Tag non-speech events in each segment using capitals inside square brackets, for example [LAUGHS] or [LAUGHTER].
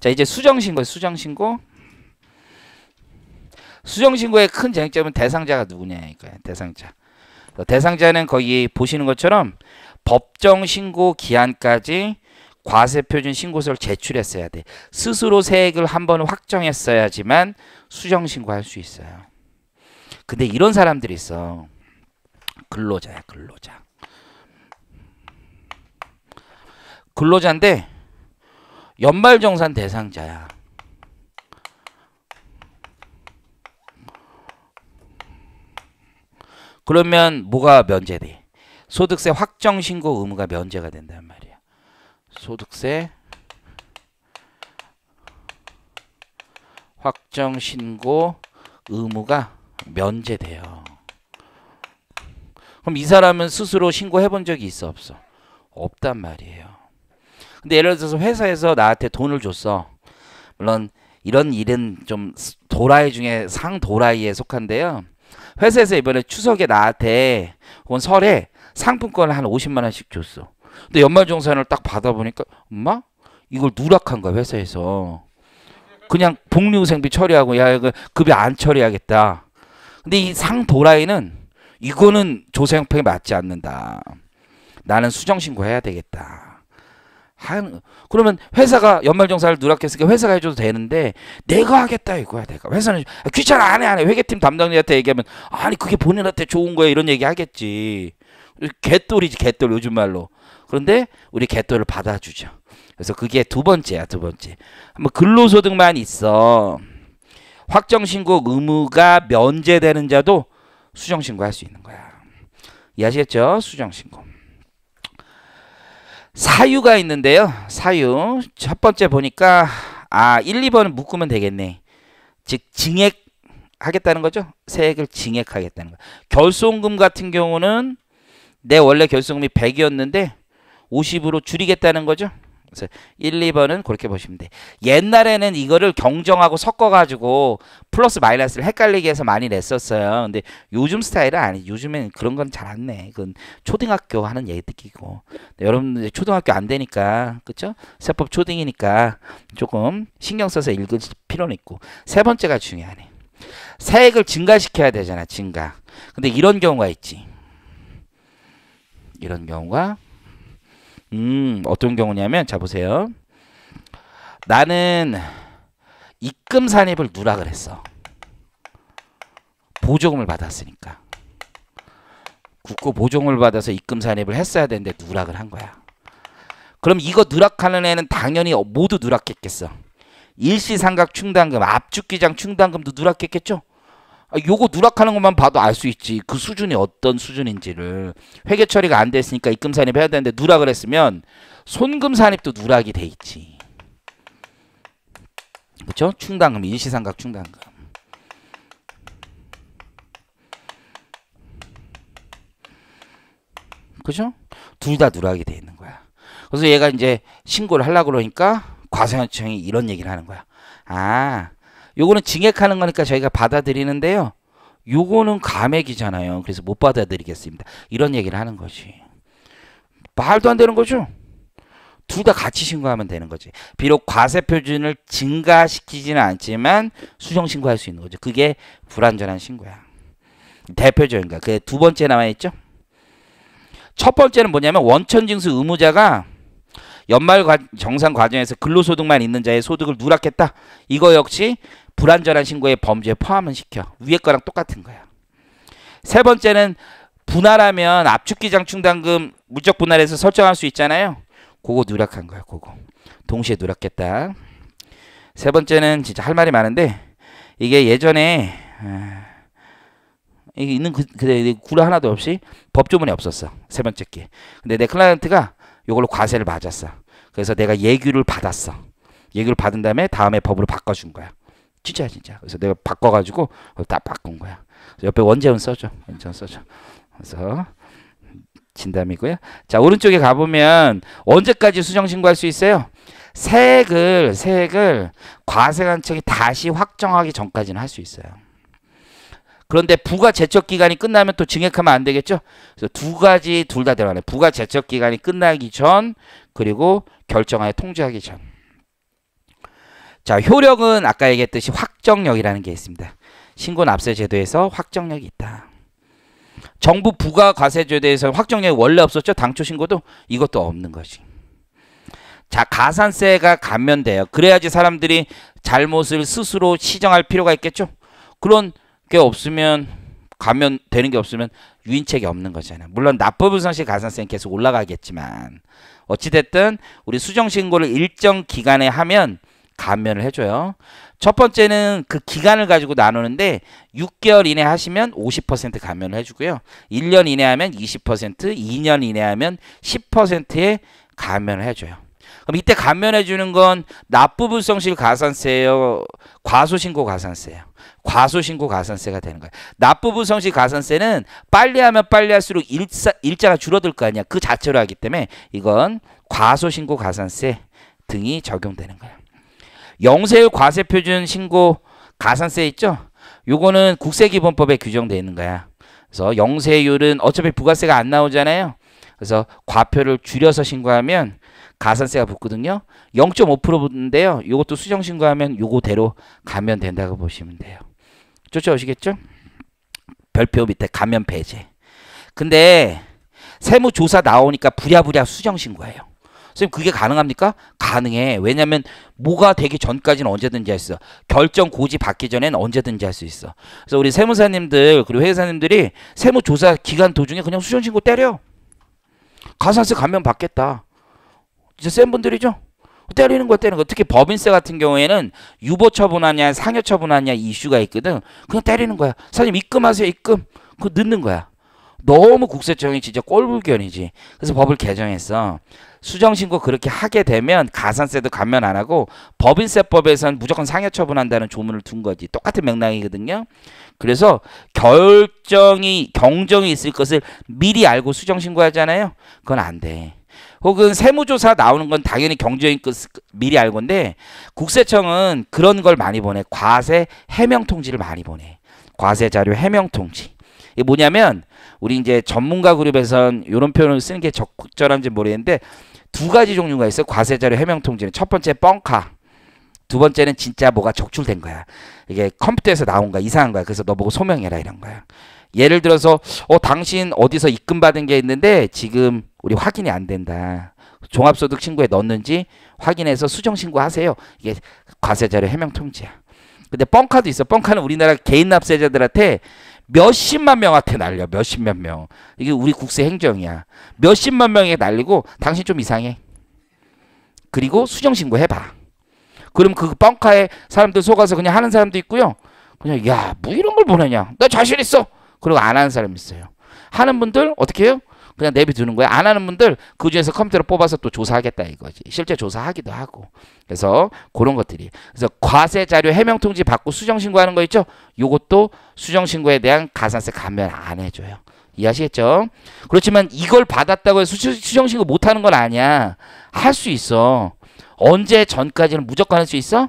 자 이제 수정신고 수정신고 수정신고의 큰 쟁점은 대상자가 누구냐니까요 대상자 대상자는 거기 보시는 것처럼 법정 신고 기한까지 과세표준 신고서를 제출했어야 돼. 스스로 세액을 한 번 확정했어야지만 수정 신고할 수 있어요. 근데 이런 사람들이 있어. 근로자야, 근로자. 근로자인데 연말정산 대상자야. 그러면 뭐가 면제돼? 소득세 확정 신고 의무가 면제가 된단 말이야. 소득세 확정 신고 의무가 면제돼요. 그럼 이 사람은 스스로 신고해 본 적이 있어 없어? 없단 말이에요. 근데 예를 들어서 회사에서 나한테 돈을 줬어. 물론 이런 일은 좀 도라이 중에 상도라이에 속한데요. 회사에서 이번에 추석에 나한테 혹은 설에 상품권을 한 50만 원씩 줬어. 근데 연말정산을 딱 받아보니까 엄마 이걸 누락한 거야 회사에서. 그냥 복리후생비 처리하고 야 이거 급여 안 처리하겠다. 근데 이 상도라이는 이거는 조세형평에 맞지 않는다. 나는 수정신고 해야 되겠다. 한 그러면 회사가 연말정산을 누락했으니까 회사가 해줘도 되는데 내가 하겠다 이거야 내가 회사는 귀찮아 안해 안해 회계팀 담당자한테 얘기하면 아니 그게 본인한테 좋은 거야 이런 얘기 하겠지 개돌이지 개돌 요즘 말로 그런데 우리 개돌을 받아주죠 그래서 그게 두 번째야 두 번째 한번 뭐 근로소득만 있어 확정신고 의무가 면제되는 자도 수정신고 할 수 있는 거야 이해하시겠죠 수정신고 사유가 있는데요. 사유. 첫 번째 보니까 아 1, 2번 묶으면 되겠네. 즉 증액 하겠다는 거죠. 세액을 증액하겠다는 거. 결손금 같은 경우는 내 원래 결손금이 100이었는데 50으로 줄이겠다는 거죠. 그래서 1, 2번은 그렇게 보시면 돼. 옛날에는 이거를 경정하고 섞어가지고 플러스 마이너스를 헷갈리게 해서 많이 냈었어요. 근데 요즘 스타일은 아니. 요즘엔 그런 건 잘 안 내. 그건 초등학교 하는 얘기고. 듣기 여러분들 초등학교 안 되니까 그쵸? 세법 초등이니까 조금 신경 써서 읽을 필요는 있고. 세 번째가 중요하네. 세액을 증가시켜야 되잖아. 증가. 근데 이런 경우가 있지. 이런 경우가 음, 어떤 경우냐면 자 보세요. 나는 입금 산입을 누라 그랬어. 보조금을 받았으니까. 국고 보조금을 받아서 입금 산입을 했어야 되는데 누락을 한 거야. 그럼 이거 누락하는 애는 당연히 모두 누락했겠어. 일시상각 충당금, 압축기장 충당금도 누락했겠죠? 아, 요거 누락하는 것만 봐도 알 수 있지 그 수준이 어떤 수준인지를 회계 처리가 안 됐으니까 입금 산입해야 되는데 누락을 했으면 손금 산입도 누락이 돼 있지 그렇죠? 충당금 일시상각 충당금 그죠? 둘 다 누락이 돼 있는 거야. 그래서 얘가 이제 신고를 하려고 그러니까 과세청이 이런 얘기를 하는 거야. 아, 요거는 증액하는 거니까 저희가 받아들이는데요. 요거는 감액이잖아요. 그래서 못 받아들이겠습니다. 이런 얘기를 하는 거지. 말도 안 되는 거죠. 둘 다 같이 신고하면 되는 거지. 비록 과세 표준을 증가시키지는 않지만 수정 신고할 수 있는 거죠. 그게 불완전한 신고야. 대표적인 거. 야 그두 게 번째 남아 있죠. 첫 번째는 뭐냐면 원천 징수 의무자가 연말 정산 과정에서 근로소득만 있는 자의 소득을 누락했다. 이거 역시 불완전한 신고의 범죄에 포함을 시켜. 위에 거랑 똑같은 거야. 세 번째는 분할하면 압축기장 충당금 물적 분할해서 설정할 수 있잖아요. 그거 누락한 거야. 그거. 동시에 누락했다. 세 번째는 진짜 할 말이 많은데 이게 예전에 아, 이게 있는 그, 그, 그 구라 하나도 없이 법조문이 없었어. 세 번째 게. 근데 내 클라이언트가 이걸로 과세를 맞았어. 그래서 내가 예규를 받았어. 예규를 받은 다음에 다음에 법으로 바꿔준 거야. 진짜 진짜. 그래서 내가 바꿔가지고 다 바꾼 거야. 옆에 원재훈 써줘. 원재훈 써줘. 그래서 진담이고요. 자 오른쪽에 가보면 언제까지 수정 신고할 수 있어요? 세액을 세액을 과세관 측이 다시 확정하기 전까지는 할 수 있어요. 그런데 부가 제척 기간이 끝나면 또 증액하면 안 되겠죠? 그래서 두 가지 둘 다 들어가네. 부가 제척 기간이 끝나기 전 그리고 결정하여 통지하기 전. 자, 효력은 아까 얘기했듯이 확정력이라는 게 있습니다. 신고 납세 제도에서 확정력이 있다. 정부 부가 과세제에 도서 확정력이 원래 없었죠. 당초 신고도 이것도 없는 거지. 자, 가산세가 감면돼요. 그래야지 사람들이 잘못을 스스로 시정할 필요가 있겠죠. 그런 게 없으면 감면되는 게 없으면 유인책이 없는 거잖아요. 물론 납부분상시 가산세는 계속 올라가겠지만 어찌됐든 우리 수정신고를 일정 기간에 하면 감면을 해줘요. 첫 번째는 그 기간을 가지고 나누는데 6개월 이내 하시면 50% 감면을 해주고요. 1년 이내 하면 20%, 2년 이내 하면 10%의 감면을 해줘요. 그럼 이때 감면해 주는 건 납부불성실 가산세예요. 과소신고 가산세예요. 과소신고 가산세가 되는 거예요. 납부불성실 가산세는 빨리 하면 빨리 할수록 일사, 일자가 줄어들 거 아니야. 그 자체로 하기 때문에 이건 과소신고 가산세 등이 적용되는 거예요. 영세율 과세 표준 신고 가산세 있죠? 요거는 국세기본법에 규정되어 있는 거야. 그래서 영세율은 어차피 부가세가 안 나오잖아요. 그래서 과표를 줄여서 신고하면 가산세가 붙거든요. 0.5% 붙는데요. 이것도 수정 신고하면 요거대로 가면 된다고 보시면 돼요. 쫓아오시겠죠? 별표 밑에 가면 배제. 근데 세무조사 나오니까 부랴부랴 수정 신고해요. 선생님 그게 가능합니까? 가능해. 왜냐면 뭐가 되기 전까지는 언제든지 할 수 있어. 결정 고지 받기 전엔 언제든지 할 수 있어. 그래서 우리 세무사님들 그리고 회사님들이 세무조사 기간 도중에 그냥 수전신고 때려. 가산세 감면 받겠다. 이제 센 분들이죠? 때리는 거 때리는 거 특히 법인세 같은 경우에는 유보 처분하냐 상여 처분하냐 이슈가 있거든 그냥 때리는 거야 사장님 입금하세요 입금 그거 넣는 거야 너무 국세청이 진짜 꼴불견이지. 그래서 음. 법을 개정했어. 수정신고 그렇게 하게 되면 가산세도 감면 안 하고 법인세법에선 무조건 상해 처분한다는 조문을 둔 거지. 똑같은 맥락이거든요. 그래서 결정이 경정이 있을 것을 미리 알고 수정신고하잖아요. 그건 안 돼. 혹은 세무조사 나오는 건 당연히 경제인 것 미리 알건데 고 국세청은 그런 걸 많이 보내 과세 해명 통지를 많이 보내 과세 자료 해명 통지 이게 뭐냐면 우리 이제 전문가 그룹에선 이런 표현을 쓰는 게 적절한지 모르겠는데 두 가지 종류가 있어요. 과세자료 해명 통지는 첫 번째 뻥카. 두 번째는 진짜 뭐가 적출된 거야. 이게 컴퓨터에서 나온 거야. 이상한 거야. 그래서 너 보고 소명해라 이런 거야. 예를 들어서 어 당신 어디서 입금 받은 게 있는데 지금 우리 확인이 안 된다. 종합소득 신고에 넣었는지 확인해서 수정 신고하세요. 이게 과세자료 해명 통지야. 근데 뻥카도 있어. 뻥카는 우리나라 개인 납세자들한테 몇십만 명한테 날려. 몇십만 명. 이게 우리 국세 행정이야. 몇십만 명에 날리고 당신 좀 이상해. 그리고 수정신고 해봐. 그럼 그 뻥카에 사람들 속아서 그냥 하는 사람도 있고요. 그냥 야뭐 이런 걸 보내냐. 나 자신 있어. 그리고 안 하는 사람 있어요. 하는 분들 어떻게 해요? 그냥 내비두는 거야. 안 하는 분들 그 중에서 컴퓨터로 뽑아서 또 조사하겠다 이거지. 실제 조사하기도 하고. 그래서 그런 것들이. 그래서 과세 자료 해명 통지 받고 수정 신고하는 거 있죠? 요것도 수정 신고에 대한 가산세 감면 안 해줘요. 이해하시겠죠? 그렇지만 이걸 받았다고 해서 수정 신고 못 하는 건 아니야. 할 수 있어. 언제 전까지는 무조건 할 수 있어?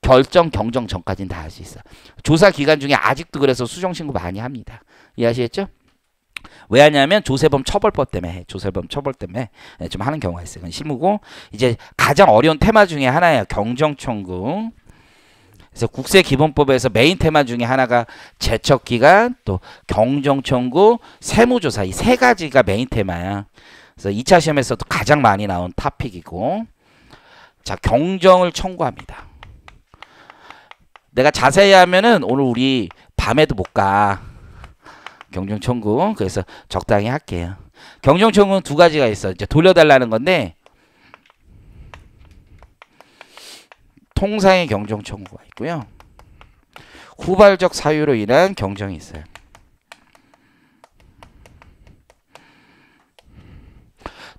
결정 경정 전까지는 다 할 수 있어. 조사 기간 중에 아직도 그래서 수정 신고 많이 합니다. 이해하시겠죠? 왜 하냐면 조세범 처벌법 때문에 조세범 처벌 때문에 예, 좀 하는 경우가 있어요. 그건 실무고 이제 가장 어려운 테마 중에 하나예요. 경정청구. 그래서 국세기본법에서 메인 테마 중에 하나가 제척기간또 경정청구 세무조사 이 세 가지가 메인 테마야. 그래서 2차 시험에서도 가장 많이 나온 타픽이고 자 경정을 청구합니다. 내가 자세히 하면은 오늘 우리 밤에도 못 가. 경정 청구 그래서 적당히 할게요. 경정 청구두 가지가 있어. 이제 돌려달라는 건데 통상의 경정 청구가 있고요. 후발적 사유로 인한 경정이 있어요.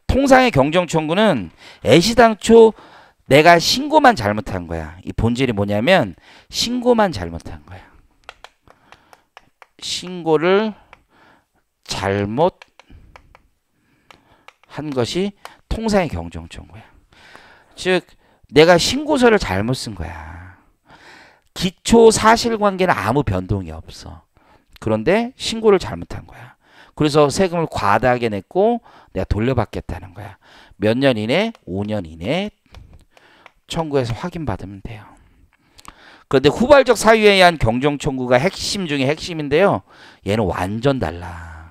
통상의 경정 청구는 애시당초 내가 신고만 잘못한 거야. 이 본질이 뭐냐면 신고만 잘못한 거야. 신고를 잘못 한 것이 통상의 경정 청구야. 즉 내가 신고서를 잘못 쓴 거야. 기초 사실관계는 아무 변동이 없어. 그런데 신고를 잘못한 거야. 그래서 세금을 과다하게 냈고 내가 돌려받겠다는 거야. 몇 년 이내, 5년 이내 청구해서 확인받으면 돼요. 그런데 후발적 사유에 의한 경정 청구가 핵심 중에 핵심인데요. 얘는 완전 달라.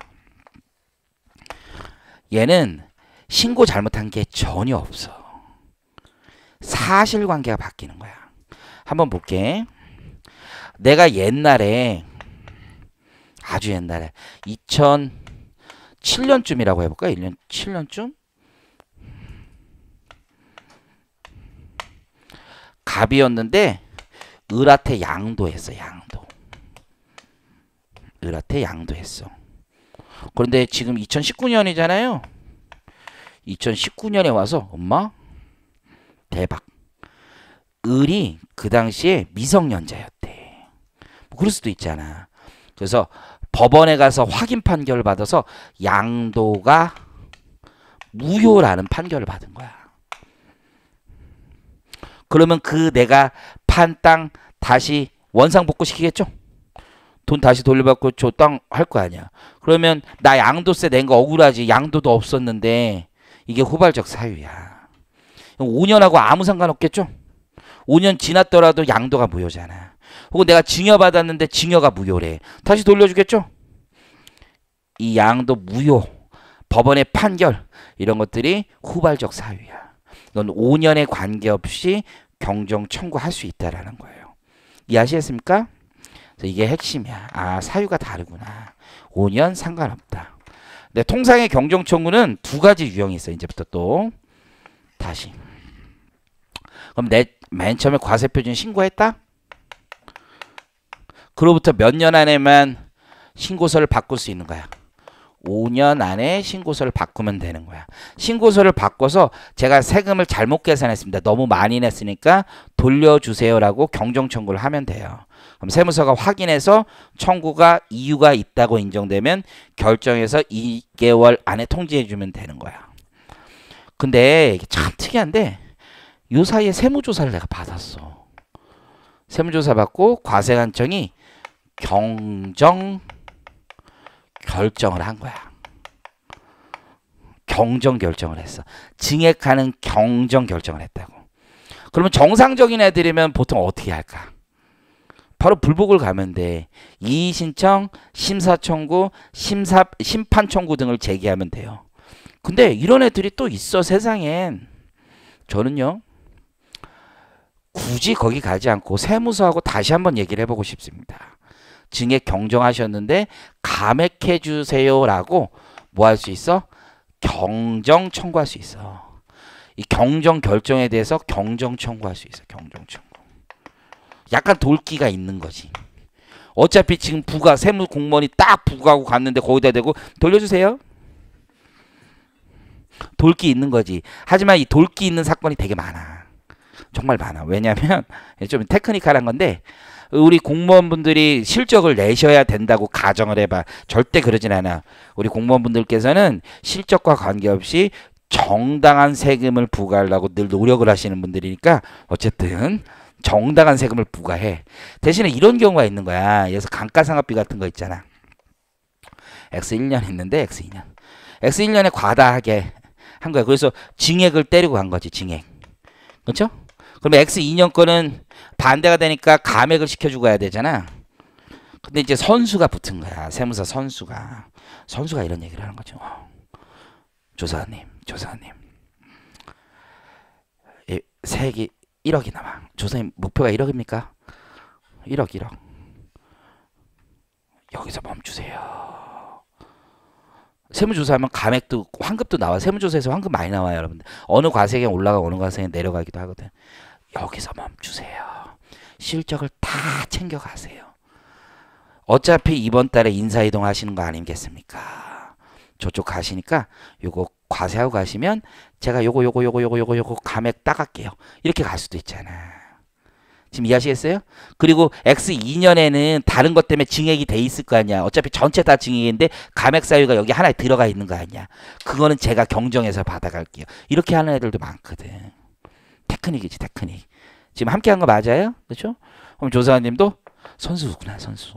얘는 신고 잘못한 게 전혀 없어. 사실관계가 바뀌는 거야. 한번 볼게. 내가 옛날에 아주 옛날에 2007년쯤이라고 해볼까? 1년 7년쯤? 갑이었는데 을한테 양도했어 양도 을한테 양도했어 그런데 지금 2019년이잖아요 2019년에 와서 엄마 대박 을이 그 당시에 미성년자였대 뭐 그럴 수도 있잖아 그래서 법원에 가서 확인 판결을 받아서 양도가 무효라는 판결을 받은 거야 그러면 그 내가 판 땅 다시 원상복구 시키겠죠? 돈 다시 돌려받고 저 땅 할 거 아니야. 그러면 나 양도세 낸 거 억울하지. 양도도 없었는데 이게 후발적 사유야. 5년하고 아무 상관없겠죠? 5년 지났더라도 양도가 무효잖아. 혹은 내가 증여받았는데 증여가 무효래. 다시 돌려주겠죠? 이 양도 무효, 법원의 판결 이런 것들이 후발적 사유야. 넌 5년에 관계없이 경정 청구할 수 있다라는 거예요. 이해하시겠습니까? 이게 핵심이야. 아 사유가 다르구나. 5년 상관없다. 근데 네, 통상의 경정 청구는 두 가지 유형이 있어. 이제부터 또 다시. 그럼 내 맨 처음에 과세표준 신고했다. 그로부터 몇 년 안에만 신고서를 바꿀 수 있는 거야. 5년 안에 신고서를 바꾸면 되는 거야. 신고서를 바꿔서 제가 세금을 잘못 계산했습니다. 너무 많이 냈으니까 돌려주세요라고 경정 청구를 하면 돼요. 그럼 세무서가 확인해서 청구가 이유가 있다고 인정되면 결정해서 2개월 안에 통지해 주면 되는 거야. 근데 이게 참 특이한데 요 사이에 세무조사를 내가 받았어. 세무조사 받고 과세관청이 경정 결정을 한 거야. 경정 결정을 했어. 증액하는 경정 결정을 했다고. 그러면 정상적인 애들이면 보통 어떻게 할까? 바로 불복을 가면 돼. 이의 신청, 심사 청구, 심사 심판 청구 등을 제기하면 돼요. 근데 이런 애들이 또 있어 세상엔. 저는요. 굳이 거기 가지 않고 세무서하고 다시 한번 얘기를 해보고 싶습니다. 증액 경정하셨는데 감액해 주세요라고 뭐 할 수 있어? 경정 청구할 수 있어. 이 경정 결정에 대해서 경정 청구할 수 있어. 경정 청구. 약간 돌기가 있는 거지. 어차피 지금 부가 세무 공무원이 딱 부가하고 갔는데 거기다 대고 돌려주세요. 돌기 있는 거지. 하지만 이 돌기 있는 사건이 되게 많아. 정말 많아. 왜냐하면 [LAUGHS] 좀 테크니컬한 건데 우리 공무원분들이 실적을 내셔야 된다고 가정을 해봐. 절대 그러진 않아. 우리 공무원분들께서는 실적과 관계없이 정당한 세금을 부과하려고 늘 노력을 하시는 분들이니까 어쨌든 정당한 세금을 부과해. 대신에 이런 경우가 있는 거야. 그래서 감가상각비 같은 거 있잖아. X 1년 했는데 X 2년. X 1년에 과다하게 한 거야. 그래서 증액을 때리고 간 거지, 증액. 그렇죠? 그럼 X 2년 거는 반대가 되니까 감액을 시켜주고 가야 되잖아. 근데 이제 선수가 붙은 거야. 세무사 선수가. 선수가 이런 얘기를 하는 거죠. 조사님, 조사님. 세액이 1억이 남아. 조사님 목표가 1억입니까? 1억, 1억. 여기서 멈추세요. 세무조사하면 감액도 환급도 나와. 세무조사에서 환급 많이 나와요, 여러분들. 어느 과세에 올라가 어느 과세에 내려가기도 하거든. 여기서 멈추세요. 실적을 다 챙겨가세요. 어차피 이번 달에 인사이동 하시는 거 아니겠습니까? 저쪽 가시니까 요거 과세하고 가시면 제가 요거 요거 요거 요거 요거 요거 감액 따갈게요. 이렇게 갈 수도 있잖아. 지금 이해하시겠어요? 그리고 X 2년에는 다른 것 때문에 증액이 돼 있을 거 아니야. 어차피 전체 다 증액인데 감액 사유가 여기 하나에 들어가 있는 거 아니야. 그거는 제가 경정해서 받아갈게요. 이렇게 하는 애들도 많거든. 테크닉이지 테크닉. 지금 함께 한 거 맞아요? 그렇죠? 그럼 조사님도 선수구나 선수.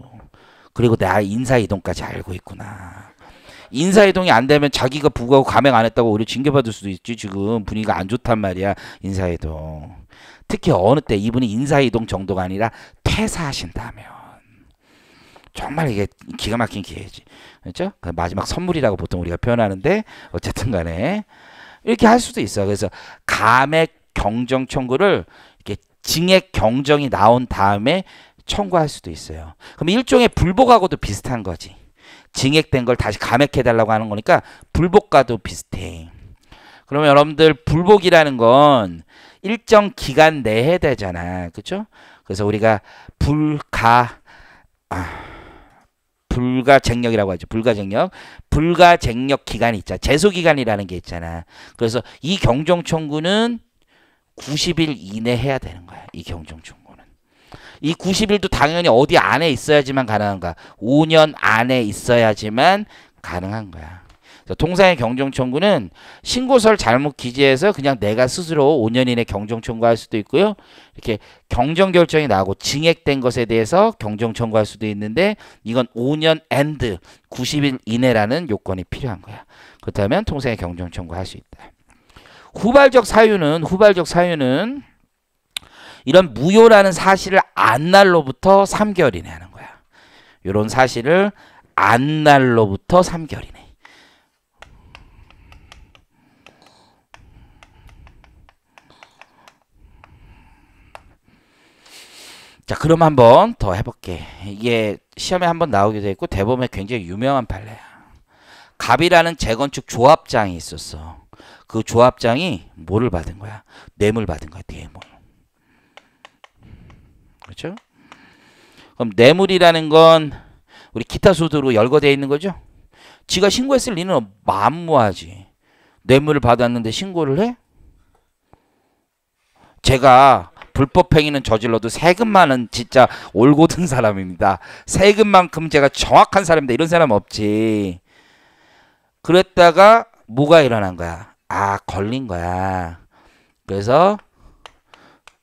그리고 나 인사이동까지 알고 있구나. 인사이동이 안 되면 자기가 부과하고 감행 안 했다고 오히려 징계받을 수도 있지 지금 분위기가 안 좋단 말이야 인사이동 특히 어느 때 이분이 인사이동 정도가 아니라 퇴사하신다면 정말 이게 기가 막힌 기회지 그렇죠 그 마지막 선물이라고 보통 우리가 표현하는데 어쨌든 간에 이렇게 할 수도 있어 그래서 감액 경정 청구를 증액 경정이 나온 다음에 청구할 수도 있어요. 그럼 일종의 불복하고도 비슷한 거지. 징액된 걸 다시 감액해달라고 하는 거니까 불복과도 비슷해. 그러면 여러분들 불복이라는 건 일정 기간 내에 되잖아. 그죠? 그래서 우리가 불가 아, 불가쟁력이라고 하죠. 불가쟁력. 불가쟁력 기간이 있잖아. 제소기간이라는 게 있잖아. 그래서 이 경정 청구는 90일 이내 해야 되는 거야. 이 경정 청구는. 이 90일도 당연히 어디 안에 있어야지만 가능한가. 5년 안에 있어야지만 가능한 거야. 동사의 경정 청구는 신고서를 잘못 기재해서 그냥 내가 스스로 5년 이내 경정 청구할 수도 있고요. 이렇게 경정 결정이 나고 증액된 것에 대해서 경정 청구할 수도 있는데 이건 5년 and 90일 이내라는 요건이 필요한 거야. 그렇다면 통상의 경정 청구할 수 있다. 후발적 사유는 후발적 사유는 이런 무효라는 사실을 안 날로부터 3개월 이내 하는 거야. 이런 사실을 안 날로부터 3개월 이내. 자 그럼 한번 더 해볼게 이게 시험에 한번 나오기도 했고 대범에 굉장히 유명한 판례야 갑이라는 재건축 조합장이 있었어 그 조합장이 뭐를 받은 거야? 뇌물 받은 거야. 뇌물. 그렇죠? 그럼 뇌물이라는 건 우리 기타 소득으로 열거되어 있는 거죠? 지가 신고했을 리는 만무하지. 뇌물을 받았는데 신고를 해? 제가 불법 행위는 저질러도 세금만은 진짜 올고 든 사람입니다. 세금만큼 제가 정확한 사람이다. 이런 사람 없지. 그랬다가 뭐가 일어난 거야? 아 걸린 거야. 그래서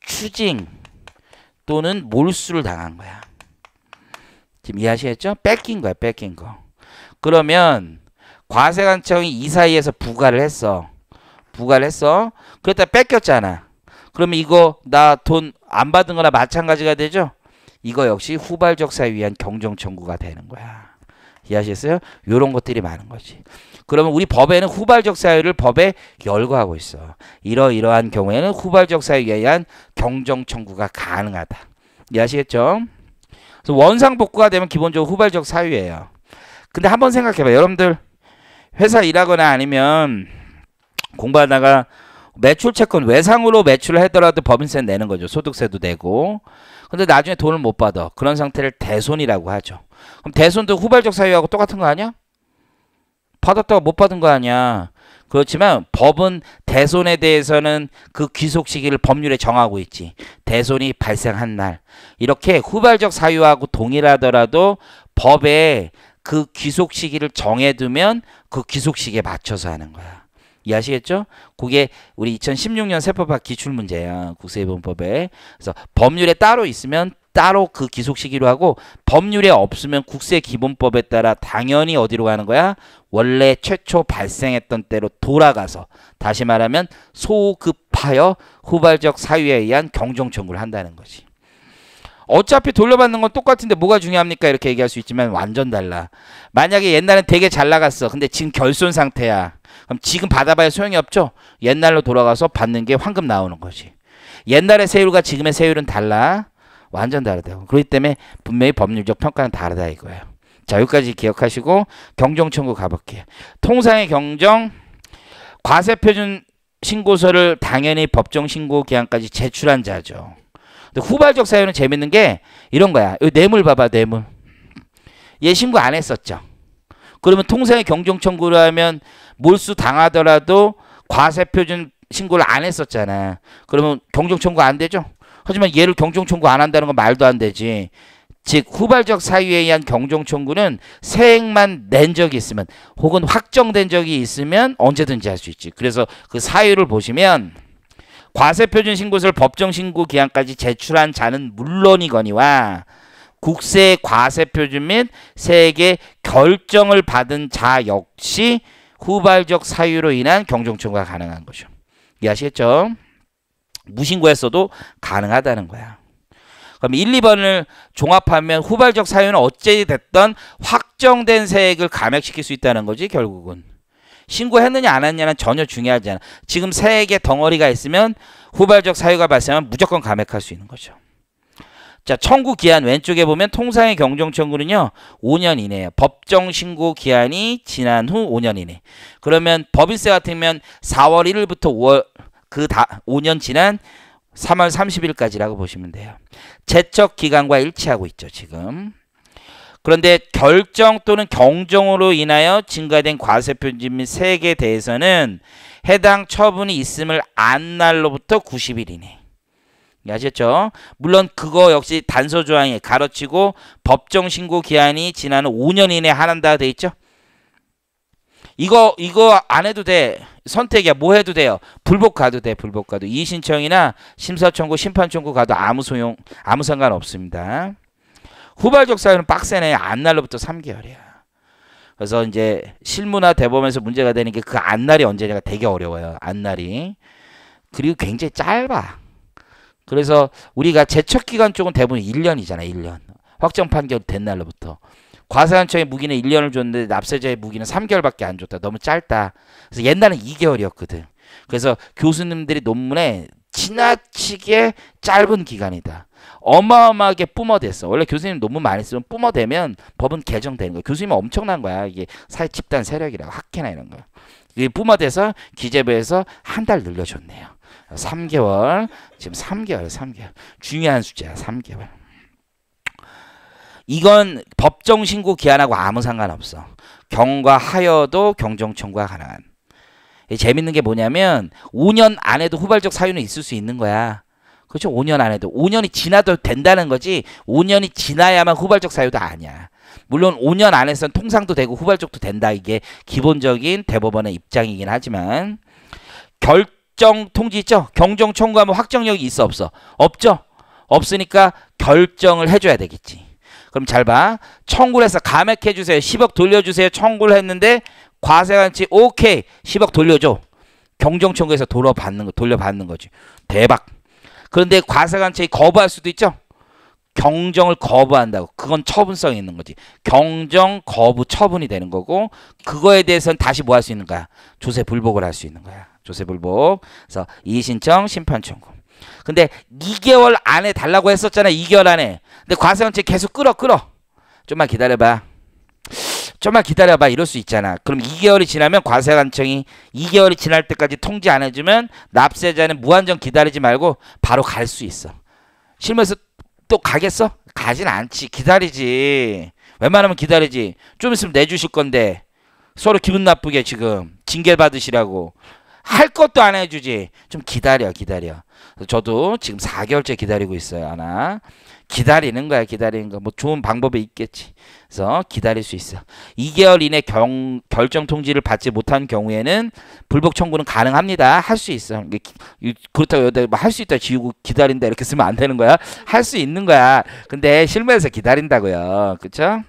추징 또는 몰수를 당한 거야. 지금 이해하시겠죠? 뺏긴 거야, 뺏긴 거. 그러면 과세관청이 이 사이에서 부과를 했어. 부과를 했어. 그랬다 뺏겼잖아. 그러면 이거 나 돈 안 받은 거나 마찬가지가 되죠? 이거 역시 후발적 사에 위한 경정 청구가 되는 거야. 이해하시겠어요? 요런 것들이 많은 거지. 그러면 우리 법에는 후발적 사유를 법에 열거하고 있어. 이러이러한 경우에는 후발적 사유에 의한 경정 청구가 가능하다. 이해하시겠죠? 그래서 원상 복구가 되면 기본적으로 후발적 사유예요. 근데 한번 생각해봐. 여러분들 회사 일하거나 아니면 공부하다가 매출 채권 외상으로 매출을 했더라도 법인세 내는 거죠. 소득세도 내고. 근데 나중에 돈을 못 받아. 그런 상태를 대손이라고 하죠. 그럼 대손도 후발적 사유하고 똑같은 거 아니야? 받았다고 못 받은 거 아니야. 그렇지만 법은 대손에 대해서는 그 귀속 시기를 법률에 정하고 있지. 대손이 발생한 날. 이렇게 후발적 사유하고 동일하더라도 법에 그 귀속 시기를 정해두면 그 귀속 시기에 맞춰서 하는 거야. 이해하시겠죠? 그게 우리 2016년 세법학 기출문제야. 국세본법에. 그래서 법률에 따로 있으면 따로 그 기속시기로 하고 법률에 없으면 국세기본법에 따라 당연히 어디로 가는 거야? 원래 최초 발생했던 때로 돌아가서 다시 말하면 소급하여 후발적 사유에 의한 경정 청구를 한다는 거지. 어차피 돌려받는 건 똑같은데 뭐가 중요합니까? 이렇게 얘기할 수 있지만 완전 달라. 만약에 옛날엔 되게 잘 나갔어. 근데 지금 결손 상태야. 그럼 지금 받아봐야 소용이 없죠? 옛날로 돌아가서 받는 게 황금 나오는 거지. 옛날의 세율과 지금의 세율은 달라. 완전 다르다고. 그렇기 때문에 분명히 법률적 평가는 다르다 이거예요. 자 여기까지 기억하시고 경정청구 가볼게요. 통상의 경정 과세표준 신고서를 당연히 법정 신고 기한까지 제출한 자죠. 근데 후발적 사유는 재밌는 게 이런 거야. 이 뇌물 봐봐 뇌물. 얘 신고 안 했었죠. 그러면 통상의 경정 청구를 하면 몰수 당하더라도 과세표준 신고를 안 했었잖아. 그러면 경정 청구 안 되죠? 하지만 얘를 경종 청구 안 한다는 건 말도 안 되지. 즉 후발적 사유에 의한 경종 청구는 세액만 낸 적이 있으면 혹은 확정된 적이 있으면 언제든지 할 수 있지. 그래서 그 사유를 보시면 과세표준 신고서를 법정 신고 기한까지 제출한 자는 물론이거니와 국세 과세표준 및 세액의 결정을 받은 자 역시 후발적 사유로 인한 경종 청구가 가능한 거죠. 이해하시겠죠? 무신고했어도 가능하다는 거야. 그럼 1, 2번을 종합하면 후발적 사유는 어찌 됐던 확정된 세액을 감액시킬 수 있다는 거지 결국은. 신고했느냐 안 했느냐는 전혀 중요하지 않아. 지금 세액의 덩어리가 있으면 후발적 사유가 발생하면 무조건 감액할 수 있는 거죠. 자, 청구 기한 왼쪽에 보면 통상의 경정 청구는요. 5년 이내예 법정 신고 기한이 지난 후 5년 이내. 그러면 법인세 같으면 4월 1일부터 5월 그다 5년 지난 3월 30일까지라고 보시면 돼요. 제적 기간과 일치하고 있죠, 지금. 그런데 결정 또는 경정으로 인하여 증가된 과세 편집 및 세액에 대해서는 해당 처분이 있음을 안 날로부터 90일 이내. 아셨죠? 물론 그거 역시 단서 조항에 가로치고 법정 신고 기한이 지난 5년 이내 한한다 돼 있죠? 이거 이거 안 해도 돼. 선택이야. 뭐 해도 돼요. 불복 가도 돼. 불복 가도. 이의 신청이나 심사 청구, 심판 청구 가도 아무 소용 아무 상관 없습니다. 후발적 사유는 빡세네. 안 날로부터 3개월이야. 그래서 이제 실무나 대범에서 문제가 되는 게 그 안날이 언제냐가 되게 어려워요. 안날이. 그리고 굉장히 짧아. 그래서 우리가 제척 기간 쪽은 대부분 1년이잖아. 1년. 확정 판결 된 날로부터. 과세한청의 무기는 1년을 줬는데 납세자의 무기는 3개월밖에 안 줬다. 너무 짧다. 그래서 옛날엔 2개월이었거든. 그래서 교수님들이 논문에 지나치게 짧은 기간이다. 어마어마하게 뿜어댔어. 원래 교수님 논문 많이 쓰면 뿜어대면 법은 개정되는 거야. 교수님은 엄청난 거야. 이게 사회 집단 세력이라고 학회나 이런 거. 이게 뿜어대서 기재부에서 한 달 늘려줬네요. 3개월 지금 3개월 3개월 중요한 숫자야 3개월 이건 법정 신고 기한하고 아무 상관없어. 경과하여도 경정 청구가 가능한. 재밌는 게 뭐냐면 5년 안에도 후발적 사유는 있을 수 있는 거야. 그렇죠? 5년 안에도 5년이 지나도 된다는 거지. 5년이 지나야만 후발적 사유도 아니야. 물론 5년 안에선 통상도 되고 후발적도 된다. 이게 기본적인 대법원의 입장이긴 하지만 결정 통지 있죠? 경정 청구하면 확정력이 있어 없어? 없죠? 없으니까 결정을 해줘야 되겠지. 그럼 잘 봐. 청구를 해서 감액해 주세요. 10억 돌려주세요. 청구를 했는데 과세관치 오케이. 10억 돌려줘. 경정청구에서 돌려받는 거 돌려받는 거지. 대박. 그런데 과세관청이 거부할 수도 있죠. 경정을 거부한다고 그건 처분성이 있는 거지 경정 거부 처분이 되는 거고 그거에 대해서는 다시 뭐 할 수 있는 거야 조세 불복을 할 수 있는 거야 조세 불복 그래서 이의신청 심판 청구 근데 2개월 안에 달라고 했었잖아 2개월 안에 근데 과세원체 계속 끌어 끌어. 좀만 기다려봐. 좀만 기다려봐 이럴 수 있잖아. 그럼 2개월이 지나면 과세관청이 2개월이 지날 때까지 통지 안 해주면 납세자는 무한정 기다리지 말고 바로 갈 수 있어. 실무에서 또 가겠어? 가진 않지. 기다리지. 웬만하면 기다리지. 좀 있으면 내주실 건데 서로 기분 나쁘게 지금 징계 받으시라고 할 것도 안 해주지. 좀 기다려 기다려. 저도 지금 4개월째 기다리고 있어요. 하나. 기다리는 거야. 기다리는 거. 뭐 좋은 방법이 있겠지. 그래서 기다릴 수 있어. 2개월 이내 경, 결정 통지를 받지 못한 경우에는 불복 청구는 가능합니다. 할 수 있어. 그렇다고 여기할수 뭐 있다 지우고 기다린다 이렇게 쓰면 안 되는 거야. 할 수 있는 거야. 근데 실무에서 기다린다고요. 그쵸?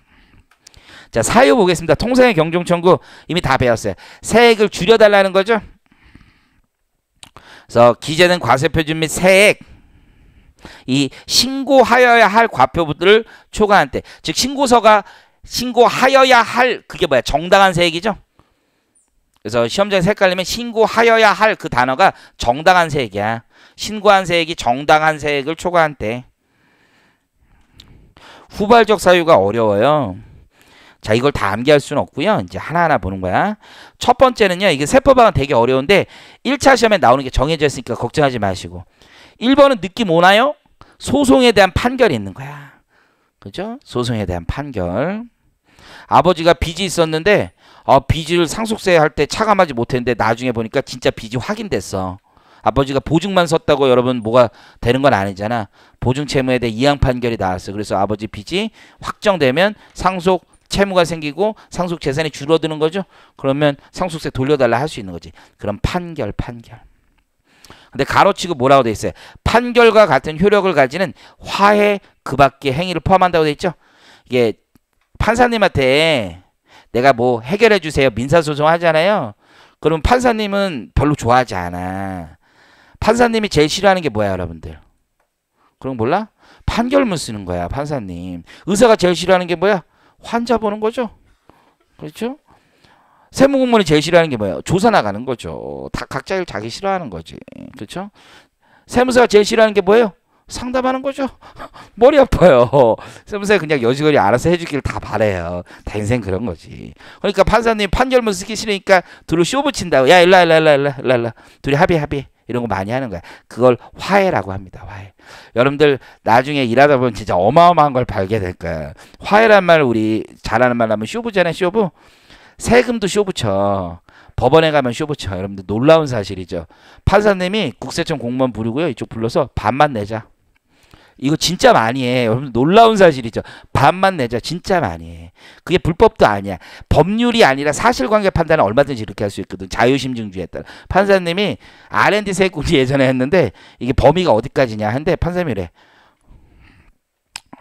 자 사유 보겠습니다. 통상의 경종 청구 이미 다 배웠어요. 세액을 줄여달라는 거죠. 그래서 기재는 과세표준 및 세액 이 신고하여야 할 과표부들을 초과한 때 즉 신고서가 신고하여야 할 그게 뭐야 정당한 세액이죠 그래서 시험장에서 헷갈리면 신고하여야 할 그 단어가 정당한 세액이야 신고한 세액이 정당한 세액을 초과한 때 후발적 사유가 어려워요 자, 이걸 다 암기할 수는 없고요. 이제 하나하나 보는 거야. 첫 번째는요. 이게 세법방은 되게 어려운데 1차 시험에 나오는 게 정해져 있으니까 걱정하지 마시고. 1번은 느낌 오나요? 소송에 대한 판결이 있는 거야. 그죠? 소송에 대한 판결. 아버지가 빚이 있었는데 어, 빚을 상속세 할 때 차감하지 못했는데 나중에 보니까 진짜 빚이 확인됐어. 아버지가 보증만 썼다고 여러분 뭐가 되는 건 아니잖아. 보증 채무에 대해 이양 판결이 나왔어. 그래서 아버지 빚이 확정되면 상속 채무가 생기고 상속 재산이 줄어드는 거죠. 그러면 상속세 돌려달라 할 수 있는 거지. 그럼 판결, 판결. 근데 가로치고 뭐라고 돼 있어요? 판결과 같은 효력을 가지는 화해 그 밖의 행위를 포함한다고 돼 있죠. 이게 판사님한테 내가 뭐 해결해 주세요. 민사소송 하잖아요. 그럼 판사님은 별로 좋아하지 않아. 판사님이 제일 싫어하는 게 뭐야, 여러분들? 그럼 몰라? 판결문 쓰는 거야, 판사님. 의사가 제일 싫어하는 게 뭐야? 환자 보는 거죠. 그렇죠? 세무공무원이 제일 싫어하는 게 뭐예요? 조사 나가는 거죠. 다 각자 일 자기 싫어하는 거지. 그렇죠? 세무사가 제일 싫어하는 게 뭐예요? 상담하는 거죠. [LAUGHS] 머리 아파요. 세무사가 그냥 여지거리 알아서 해주길 다 바래요. 다 인생 그런 거지. 그러니까 판사님 판결문 쓰기 싫으니까 둘을 쇼부친다고야 일라 일라 일라 일라 일라 둘이 합의 합의. 이런 거 많이 하는 거야. 그걸 화해라고 합니다. 화해. 여러분들 나중에 일하다 보면 진짜 어마어마한 걸 발견 될 거야. 화해란 말 우리 잘하는 말 하면 쇼부잖아요. 쇼부. 세금도 쇼부쳐. 법원에 가면 쇼부쳐. 여러분들 놀라운 사실이죠. 판사님이 국세청 공무원 부르고요. 이쪽 불러서 반만 내자. 이거 진짜 많이 해. 여러분 놀라운 사실이죠. 반만 내자 진짜 많이 해. 그게 불법도 아니야. 법률이 아니라 사실관계 판단을 얼마든지 이렇게 할 수 있거든. 자유심증주에 의 따라. 판사님이 R&D 세꾼이 예전에 했는데 이게 범위가 어디까지냐 한데 판사님이 래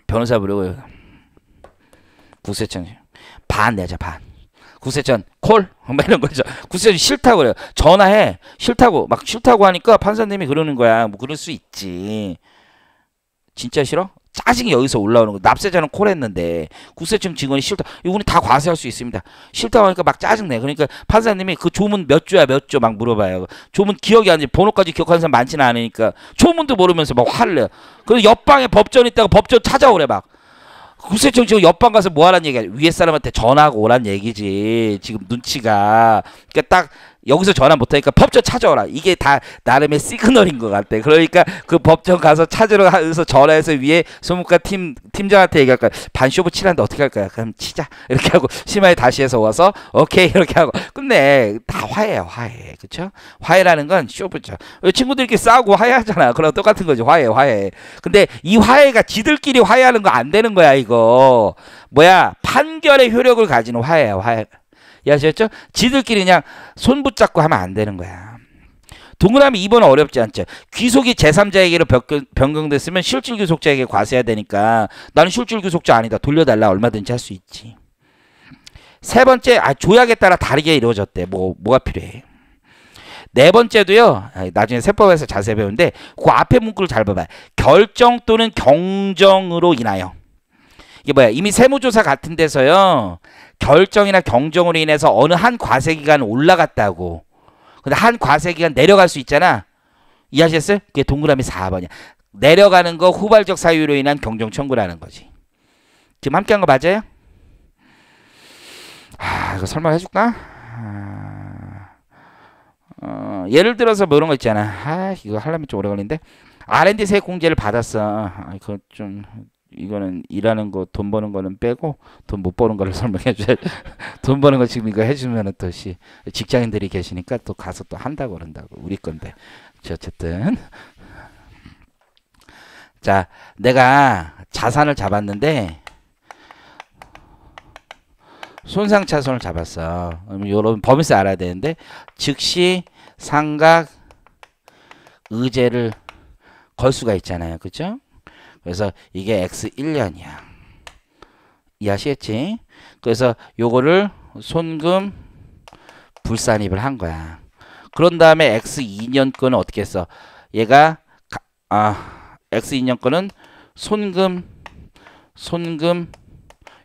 변호사 부르고 국세청 반 내자 반. 구세전 콜? [LAUGHS] 막 이런 거죠. 구세전 싫다고 그래요. 전화해. 싫다고. 막 싫다고 하니까 판사님이 그러는 거야. 뭐 그럴 수 있지. 진짜 싫어? 짜증이 여기서 올라오는 거. 납세자는 콜했는데 국세청 직원이 싫다. 이분이 다 과세할 수 있습니다. 싫다고 하니까 막 짜증내. 그러니까 판사님이 그 조문 몇 조야 몇 조 막 물어봐요. 조문 기억이 안 나. 번호까지 기억하는 사람 많지는 않으니까 조문도 모르면서 막 화를 내 그리고 옆방에 법전 있다가 법전 찾아오래 막. 국세청 지금 옆방 가서 뭐 하란 얘기야? 위에 사람한테 전화하고 오란 얘기지. 지금 눈치가. 그러니까 딱 여기서 전화 못하니까 법정 찾아오라. 이게 다 나름의 시그널인 것 같아. 그러니까 그 법정 가서 찾으러 가서 전화해서 위에 소문과 팀 팀장한테 얘기할 거야. 반쇼부 칠라는데 어떻게 할 거야? 그럼 치자. [LAUGHS] 이렇게 하고 심하게 다시 해서 와서 오케이 [LAUGHS] 이렇게 하고 근데 다 화해요 화해 그쵸? 화해라는 건 쇼부죠. 친구들끼리 싸우고 화해하잖아. 그럼 똑같은 거지 화해 화해. 근데 이 화해가 지들끼리 화해하는 거 안 되는 거야 이거. 뭐야 판결의 효력을 가진 화해야 화해. 이해하셨죠? 지들끼리 그냥 손 붙잡고 하면 안 되는 거야. 동그라미 2번은 어렵지 않죠. 귀속이 제3자에게로 변경, 됐으면 실질 귀속자에게 과세해야 되니까 나는 실질 귀속자 아니다. 돌려달라. 얼마든지 할 수 있지. 세 번째, 아, 조약에 따라 다르게 이루어졌대. 뭐, 뭐가 필요해. 네 번째도요. 아, 나중에 세법에서 자세히 배우는데 그 앞에 문구를 잘 봐봐요. 결정 또는 경정으로 인하여. 이게 뭐야 이미 세무조사 같은 데서요 결정이나 경정으로 인해서 어느 한 과세기간 올라갔다고 근데 한 과세기간 내려갈 수 있잖아 이해하셨어요? 그게 동그라미 4번이야 내려가는 거 후발적 사유로 인한 경정 청구라는 거지 지금 함께 한거 맞아요? 아 이거 설명해줄까? 아, 어, 예를 들어서 뭐 이런 거 있잖아 아 이거 하려면 좀 오래 걸리는데 R&D 세액공제를 받았어 아, 그거 좀 이거는 일하는 거 돈 버는 거는 빼고 돈 못 버는 거를 [LAUGHS] 설명해 줘야 돈 버는 거 지금 이거 해주면은 또 시, 직장인들이 계시니까 또 가서 또 한다고 그런다고 우리 건데 어쨌든 자 내가 자산을 잡았는데 손상 차손을 잡았어 여러분 범위세 알아야 되는데 즉시 상각 의제를 걸 수가 있잖아요 그죠 그래서 이게 X1년이야. 이해하시겠지? 그래서 요거를 손금 불산입을 한 거야. 그런 다음에 X2년 거는 어떻게 했어? 얘가 아 X2년 거는 손금 손금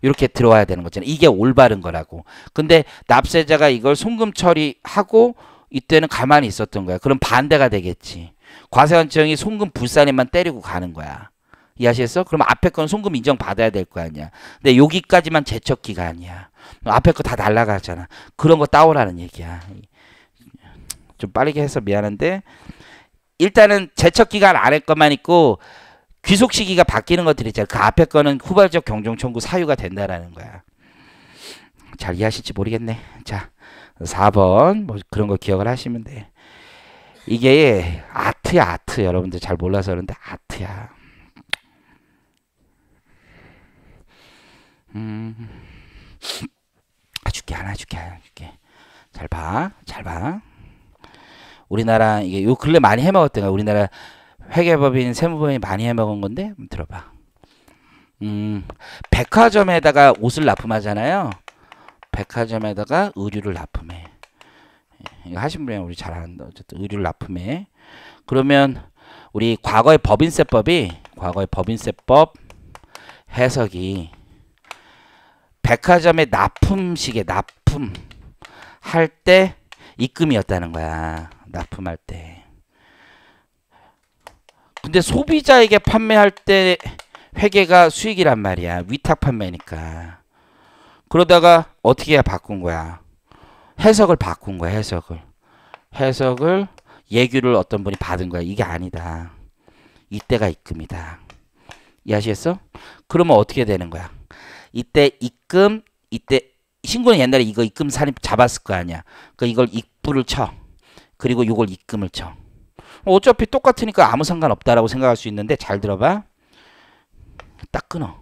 이렇게 들어와야 되는 거잖아. 이게 올바른 거라고. 근데 납세자가 이걸 송금 처리하고 이때는 가만히 있었던 거야. 그럼 반대가 되겠지. 과세원 지이 송금 불산입만 때리고 가는 거야. 이해하시겠어? 그럼 앞에 건 송금 인정 받아야 될 거 아니야. 근데 여기까지만 제척기간이야 뭐 앞에 거 다 날라가잖아. 그런 거 따오라는 얘기야. 좀 빠르게 해서 미안한데 일단은 제척 기간 안에 것만 있고 귀속 시기가 바뀌는 것들 있잖아. 그 앞에 거는 후발적 경정 청구 사유가 된다라는 거야. 잘 이해하실지 모르겠네. 자, 4번 뭐 그런 거 기억을 하시면 돼. 이게 아트야 아트 여러분들 잘 몰라서 그런데 아트야. 음. 해줄게 하나 줄게 하나 줄게 잘봐잘봐 우리나라 이게 요 근래 많이 해먹었던 거 우리나라 회계법인 세무법인 많이 해먹은 건데 들어봐 음 백화점에다가 옷을 납품하잖아요 백화점에다가 의류를 납품해 예, 이거 하신 분이 우리 잘 안다 어쨌든 의류를 납품해 그러면 우리 과거의 법인세법이 과거의 법인세법 해석이 백화점의 납품 식계 납품 할 때 입금이었다는 거야. 납품할 때. 근데 소비자에게 판매할 때 회계가 수익이란 말이야. 위탁 판매니까. 그러다가 어떻게 바꾼 거야. 해석을 바꾼 거야. 해석을. 해석을 예규를 어떤 분이 받은 거야. 이게 아니다. 이때가 입금이다. 이해하시겠어? 그러면 어떻게 되는 거야? 이때 입금 이때 신고는 옛날에 이거 입금 살인 잡았을 거 아니야. 그 이걸 입부를 쳐. 그리고 이걸 입금을 쳐. 어차피 똑같으니까 아무 상관없다라고 생각할 수 있는데 잘 들어봐. 딱 끊어.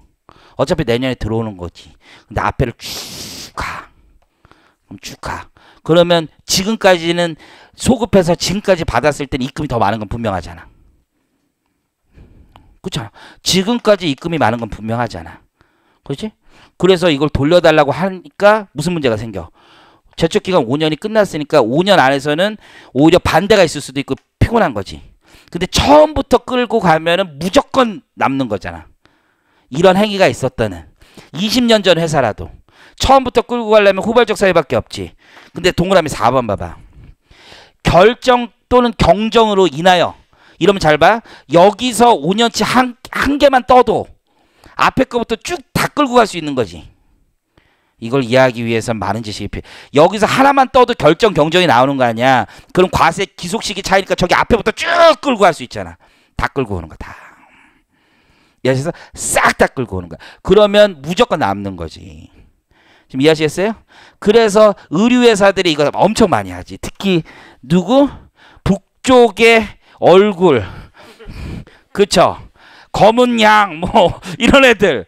어차피 내년에 들어오는 거지. 근데 앞에를 쭉 가. 그럼 쭉 가. 그러면 지금까지는 소급해서 지금까지 받았을 때는 입금이 더 많은 건 분명하잖아. 그렇잖아. 지금까지 입금이 많은 건 분명하잖아. 그렇지? 그래서 이걸 돌려달라고 하니까 무슨 문제가 생겨? 저축 기간 5년이 끝났으니까 5년 안에서는 오히려 반대가 있을 수도 있고 피곤한 거지. 근데 처음부터 끌고 가면은 무조건 남는 거잖아. 이런 행위가 있었다는 20년 전 회사라도 처음부터 끌고 가려면 후발적 사유밖에 없지. 근데 동그라미 4번 봐봐. 결정 또는 경정으로 인하여 이러면 잘 봐. 여기서 5년치 한, 한 개만 떠도 앞에 거부터 쭉 다 끌고 갈 수 있는 거지. 이걸 이해하기 위해서 많은 지식이 필요. 여기서 하나만 떠도 결정 경정이 나오는 거 아니야. 그럼 과세 기속식이 차이니까 저기 앞에부터 쭉 끌고 갈 수 있잖아. 다 끌고 오는 거 다. 이해하셔서 싹 다 끌고 오는 거야. 그러면 무조건 남는 거지. 지금 이해하시겠어요? 그래서 의류회사들이 이거 엄청 많이 하지. 특히 누구? 북쪽의 얼굴. 그쵸? 검은 양, 뭐, [LAUGHS] 이런 애들.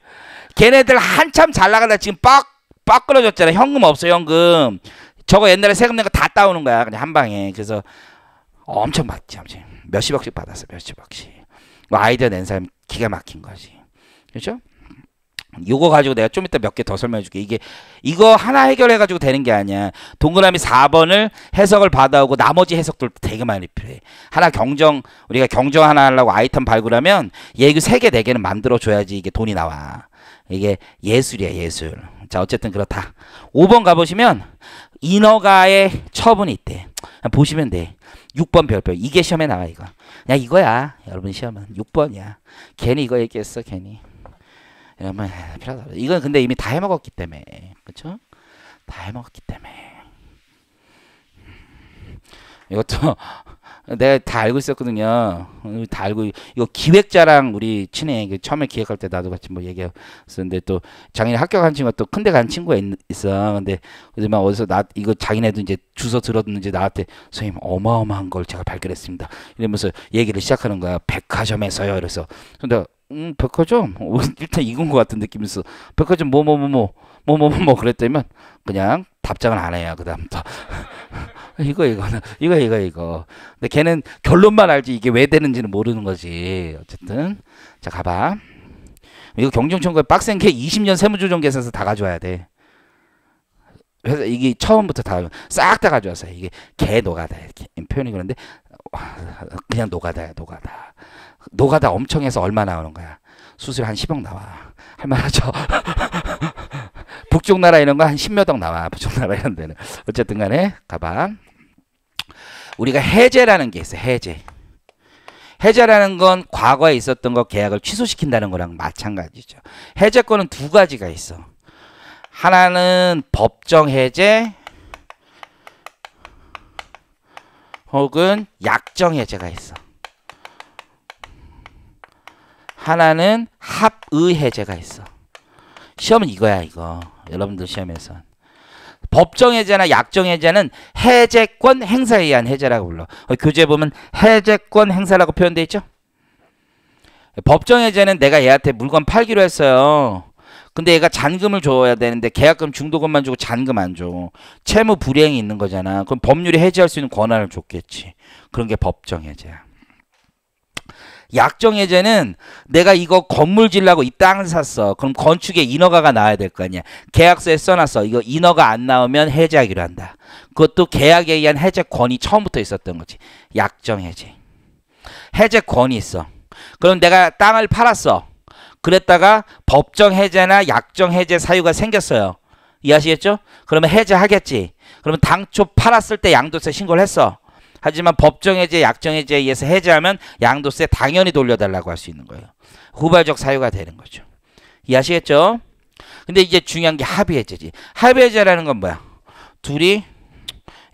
걔네들 한참 잘 나가다 지금 빡, 빡 끌어졌잖아. 현금 없어, 현금. 저거 옛날에 세금 낸거다 따오는 거야. 그냥 한 방에. 그래서 엄청 받지, 엄청. 몇십억씩 받았어, 몇십억씩. 뭐 아이디어 낸 사람 기가 막힌 거지. 그죠? 이거 가지고 내가 좀 이따 몇 개 더 설명해 줄게. 이게 이거 하나 해결해 가지고 되는 게 아니야. 동그라미 4번을 해석을 받아오고 나머지 해석들도 되게 많이 필요해. 하나 경정 우리가 경정 하나 하려고 아이템 발굴하면 얘그 3개 4개는 만들어 줘야지 이게 돈이 나와. 이게 예술이야, 예술. 자, 어쨌든 그렇다. 5번 가 보시면 인허가의 처분이 있대. 보시면 돼. 6번 별표. 이게 시험에 나와 이거. 그냥 이거야. 여러분 시험은 6번이야. 괜히 이거 얘기했어, 괜히. 예, 뭐 필요하다. 이건 근데 이미 다 해먹었기 때문에 그쵸다 해먹었기 때문에 이것도 [LAUGHS] 내가 다 알고 있었거든요. 다 알고 이거 기획자랑 우리 친해. 그 처음에 기획할 때 나도 같이 뭐 얘기했었는데 또 작년에 합격한 친구가 또 큰데 간 친구가 있, 있어. 근데 어제 막 어디서 나 이거 자기네도 이제 주소 들었는지 나한테 선생님 어마어마한 걸 제가 발견했습니다. 이러면서 얘기를 시작하는 거야. 백화점에서요. 이래서 근데 음, 백화점 어, [LAUGHS] 일단 이건 것 같은 느낌이 있어 백화점 뭐뭐뭐뭐 뭐 뭐 뭐 뭐 그랬더니만 그냥 답장을 안 해요 그 다음부터 [LAUGHS] 이거 이거 이거 이거 이거 근데 걔는 결론만 알지 이게 왜 되는지는 모르는 거지 어쨌든 자 가봐 이거 경정청구에 빡센 게 20년 세무조정 계산서 다 가져와야 돼 그래서 이게 처음부터 다 싹 다 가져와서 이게 개 노가다 이렇게 표현이 그런데 그냥 노가다야 노가다 노가다 엄청 해서 얼마 나오는 거야? 수수료 한 10억 나와. 할만하죠? [LAUGHS] 북쪽 나라 이런 거 한 10몇억 나와. 북쪽 나라 이런 데는. 어쨌든 간에 가방. 우리가 해제라는 게 있어요. 해제. 해제라는 건 과거에 있었던 거 계약을 취소시킨다는 거랑 마찬가지죠. 해제권은 두 가지가 있어. 하나는 법정 해제 혹은 약정 해제가 있어. 하나는 합의 해제가 있어. 시험은 이거야 이거. 여러분들 시험에선 법정 해제나 약정 해제는 해제권 행사에 의한 해제라고 불러. 교재 보면 해제권 행사라고 표현되어 있죠? 법정 해제는 내가 얘한테 물건 팔기로 했어요. 근데 얘가 잔금을 줘야 되는데 계약금 중도금만 주고 잔금 안 줘. 채무 불행이 있는 거잖아. 그럼 법률이 해제할 수 있는 권한을 줬겠지. 그런 게 법정 해제야. 약정해제는 내가 이거 건물 질라고 이 땅을 샀어. 그럼 건축에 인허가가 나와야 될 거 아니야. 계약서에 써놨어. 이거 인허가 안 나오면 해제하기로 한다. 그것도 계약에 의한 해제권이 처음부터 있었던 거지. 약정해제. 해제권이 있어. 그럼 내가 땅을 팔았어. 그랬다가 법정 해제나 약정 해제 사유가 생겼어요. 이해하시겠죠? 그러면 해제하겠지. 그러면 당초 팔았을 때 양도세 신고를 했어. 하지만 법정해제, 약정해제에 의해서 해제하면 양도세 당연히 돌려달라고 할 수 있는 거예요. 후발적 사유가 되는 거죠. 이해하시겠죠? 근데 이제 중요한 게 합의해제지. 합의해제라는 건 뭐야? 둘이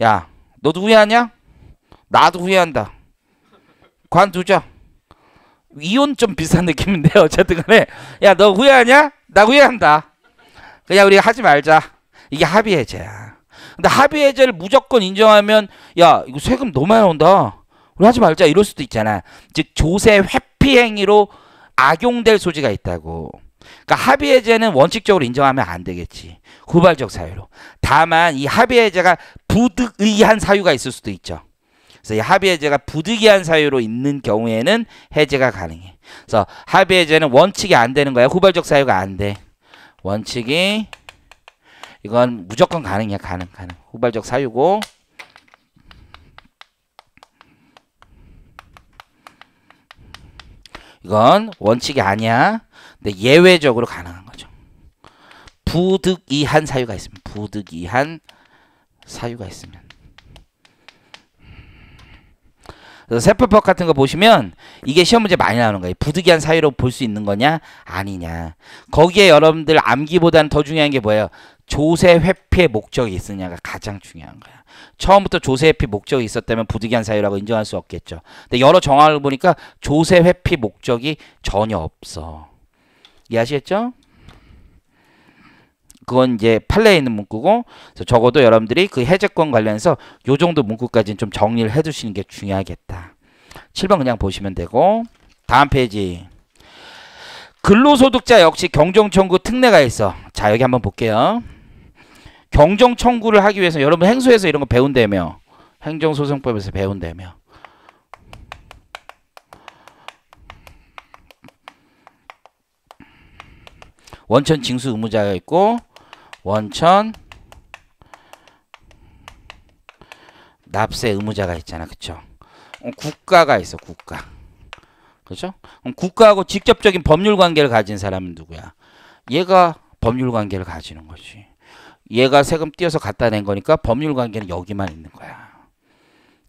야 너도 후회하냐? 나도 후회한다. 관두자. 이혼 좀 비슷한 느낌인데 어쨌든 간에 야너 후회하냐? 나 후회한다. 그냥 우리 하지 말자. 이게 합의해제야. 근데 합의 해제를 무조건 인정하면 야 이거 세금 너무 많이 온다. 우리 하지 말자 이럴 수도 있잖아. 즉 조세 회피 행위로 악용될 소지가 있다고. 그러니까 합의 해제는 원칙적으로 인정하면 안 되겠지. 후발적 사유로. 다만 이 합의 해제가 부득이한 사유가 있을 수도 있죠. 그래서 이 합의 해제가 부득이한 사유로 있는 경우에는 해제가 가능해. 그래서 합의 해제는 원칙이 안 되는 거야. 후발적 사유가 안 돼. 원칙이 이건 무조건 가능이야. 가능, 가능. 후발적 사유고. 이건 원칙이 아니야. 근데 예외적으로 가능한 거죠. 부득이한 사유가 있으면 부득이한 사유가 있으면 그래 세법법 같은 거 보시면 이게 시험 문제 많이 나오는 거예요. 부득이한 사유로 볼 수 있는 거냐 아니냐 거기에 여러분들 암기보다는 더 중요한 게 뭐예요? 조세 회피의 목적이 있으냐가 가장 중요한 거야. 처음부터 조세 회피 목적이 있었다면 부득이한 사유라고 인정할 수 없겠죠. 근데 여러 정황을 보니까 조세 회피 목적이 전혀 없어. 이해하시겠죠? 그건 이제 판례에 있는 문구고 적어도 여러분들이 그 해제권 관련해서 요 정도 문구까지는 좀 정리를 해두시는 게 중요하겠다. 7번 그냥 보시면 되고 다음 페이지 근로소득자 역시 경정청구 특례가 있어. 자 여기 한번 볼게요. 경정 청구를 하기 위해서 여러분 행소에서 이런 거 배운다며. 행정소송법에서 배운다며. 원천 징수 의무자가 있고 원천 납세 의무자가 있잖아. 그쵸? 어, 국가가 있어. 국가. 그쵸 국가하고 직접적인 법률 관계를 가진 사람은 누구야? 얘가 법률 관계를 가지는 거지. 얘가 세금 띄어서 갖다 낸 거니까 법률 관계는 여기만 있는 거야.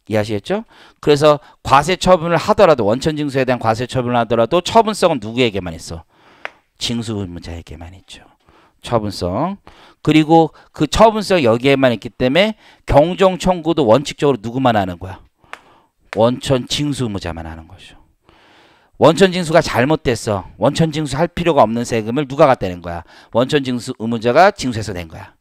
이해하시겠죠? 그래서 과세 처분을 하더라도 원천 징수에 대한 과세 처분을 하더라도 처분성은 누구에게만 있어? 징수 의무자에게만 있죠. 처분성. 그리고 그 처분성 여기에만 있기 때문에 경정 청구도 원칙적으로 누구만 하는 거야? 원천 징수 의무자만 하는 거죠. 원천 징수가 잘못됐어. 원천 징수 할 필요가 없는 세금을 누가 갖다 낸 거야? 원천 징수 의무자가 징수해서 낸 거야.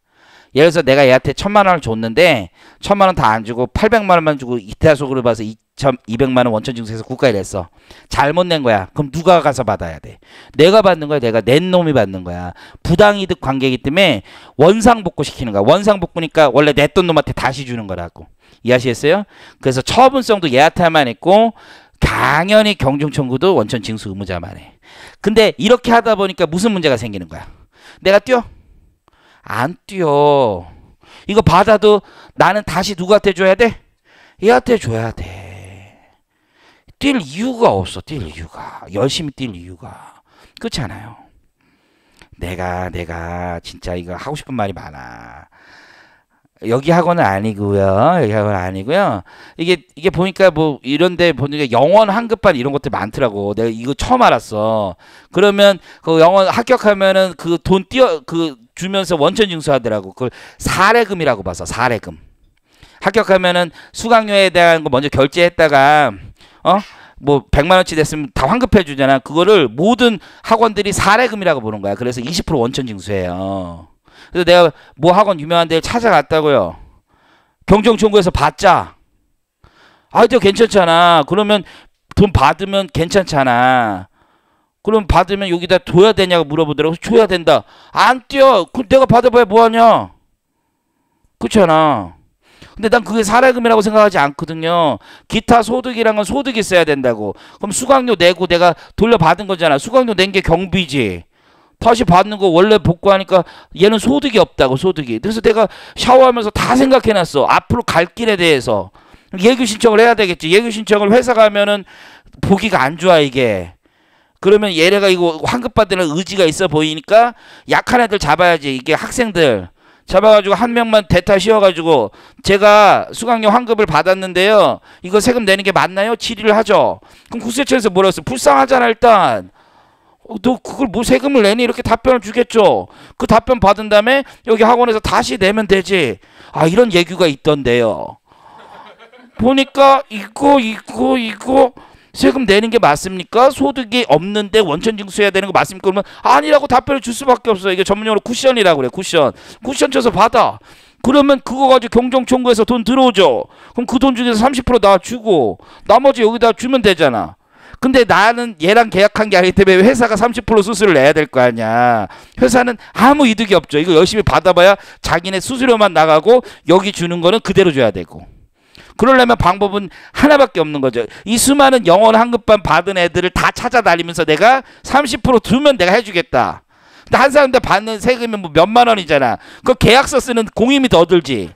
예를 들어서 내가 얘한테 천만 원을 줬는데 천만 원 다 안 주고 팔백만 원만 주고 이태속으로 봐서 2,200만 원 원천 징수해서 국가에 냈어. 잘못 낸 거야. 그럼 누가 가서 받아야 돼? 내가 받는 거야. 내가 낸 놈이 받는 거야. 부당이득 관계이기 때문에 원상복구 시키는 거야. 원상복구니까 원래 냈던 놈한테 다시 주는 거라고. 이해하시겠어요? 그래서 처분성도 얘한테만 했고 당연히 경중청구도 원천 징수 의무자만 해. 근데 이렇게 하다 보니까 무슨 문제가 생기는 거야? 내가 뛰어. 안 뛰어. 이거 받아도 나는 다시 누구한테 줘야 돼? 얘한테 줘야 돼. 뛸 이유가 없어. 뛸 이유가. 열심히 뛸 이유가. 그렇잖아요. 내가 내가 진짜 이거 하고 싶은 말이 많아. 여기 학원은 아니고요. 여기 학원 아니고요. 이게 이게 보니까 뭐 이런데 보니까 영원 한급반 이런 것들 많더라고. 내가 이거 처음 알았어. 그러면 그 영원 합격하면은 그돈 띄어 그 주면서 원천 징수하더라고. 그걸 사례금이라고 봐서 사례금. 합격하면은 수강료에 대한 거 먼저 결제했다가 어? 뭐 100만 원치 됐으면 다 환급해 주잖아. 그거를 모든 학원들이 사례금이라고 보는 거야. 그래서 20% 원천 징수해요. 그래서 내가 뭐 학원 유명한 데를 찾아갔다고요. 경정청구에서 받자. 아, 저 괜찮잖아. 그러면 돈 받으면 괜찮잖아. 그럼 받으면 여기다 둬야 되냐고 물어보더라고. 줘야 된다. 안 뛰어. 그 내가 받아봐야 뭐하냐. 그렇잖아. 근데 난 그게 사례금이라고 생각하지 않거든요. 기타 소득이란건 소득이 있어야 된다고. 그럼 수강료 내고 내가 돌려받은 거잖아. 수강료 낸 게 경비지. 다시 받는 거 원래 복구하니까 얘는 소득이 없다고 소득이. 그래서 내가 샤워하면서 다 생각해놨어. 앞으로 갈 길에 대해서. 예규 신청을 해야 되겠지. 예규 신청을 회사 가면은 보기가 안 좋아 이게. 그러면 얘네가 이거 환급 받으는 의지가 있어 보이니까 약한 애들 잡아야지. 이게 학생들 잡아가지고 한 명만 대타 씌워가지고 제가 수강료 환급을 받았는데요. 이거 세금 내는 게 맞나요? 질의를 하죠. 그럼 국세청에서 뭐라 했어? 불쌍하잖아 일단. 어, 너 그걸 뭐 세금을 내니 이렇게 답변을 주겠죠. 그 답변 받은 다음에 여기 학원에서 다시 내면 되지. 아 이런 얘기가 있던데요. 보니까 이거 이거 이거 세금 내는 게 맞습니까? 소득이 없는데 원천 징수해야 되는 거 맞습니까? 그러면 아니라고 답변을 줄 수밖에 없어요. 이게 전문용어로 쿠션이라고 그래. 요 쿠션. 쿠션 쳐서 받아. 그러면 그거 가지고 경정청구해서 돈 들어오죠. 그럼 그 돈 중에서 30%나 주고 나머지 여기다 주면 되잖아. 근데 나는 얘랑 계약한 게 아니기 때문에 회사가 30% 수수료를 내야 될 거 아니야. 회사는 아무 이득이 없죠. 이거 열심히 받아봐야 자기네 수수료만 나가고 여기 주는 거는 그대로 줘야 되고. 그러려면 방법은 하나밖에 없는 거죠. 이 수많은 영원 한급반 받은 애들을 다 찾아다니면서 내가 30% 두면 내가 해주겠다. 근데 한 사람한테 받는 세금이 뭐 몇만 원이잖아. 그 계약서 쓰는 공임이 더 들지.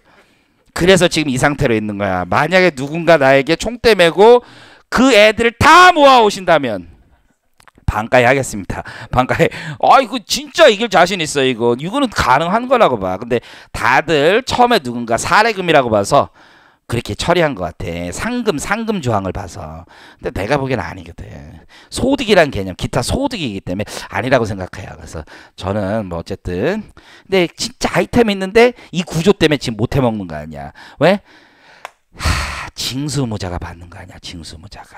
그래서 지금 이 상태로 있는 거야. 만약에 누군가 나에게 총대 메고 그 애들을 다 모아 오신다면 반가에 하겠습니다. 반가에. 아, 이거 진짜 이길 자신 있어, 이거. 이거는 가능한 거라고 봐. 근데 다들 처음에 누군가 사례금이라고 봐서 그렇게 처리한 것 같아. 상금 상금 조항을 봐서. 근데 내가 보기엔 아니거든. 소득이란 개념, 기타 소득이기 때문에 아니라고 생각해요. 그래서 저는 뭐 어쨌든 근데 진짜 아이템 있는데 이 구조 때문에 지금 못 해먹는 거 아니야. 왜? 하, 징수무자가 받는 거 아니야. 징수무자가.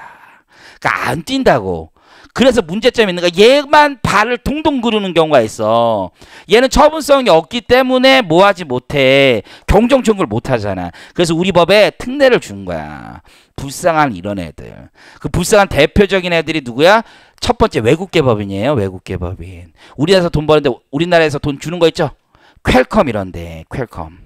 그니까안 뛴다고. 그래서 문제점이 있는 거야. 얘만 발을 동동 구르는 경우가 있어. 얘는 처분성이 없기 때문에 뭐 하지 못해. 경정 청구를 못 하잖아. 그래서 우리 법에 특례를 준 거야. 불쌍한 이런 애들. 그 불쌍한 대표적인 애들이 누구야? 첫 번째 외국계 법인이에요. 외국계 법인. 우리나라에서 돈 버는데 우리나라에서 돈 주는 거 있죠? 퀄컴 이런데. 퀄컴.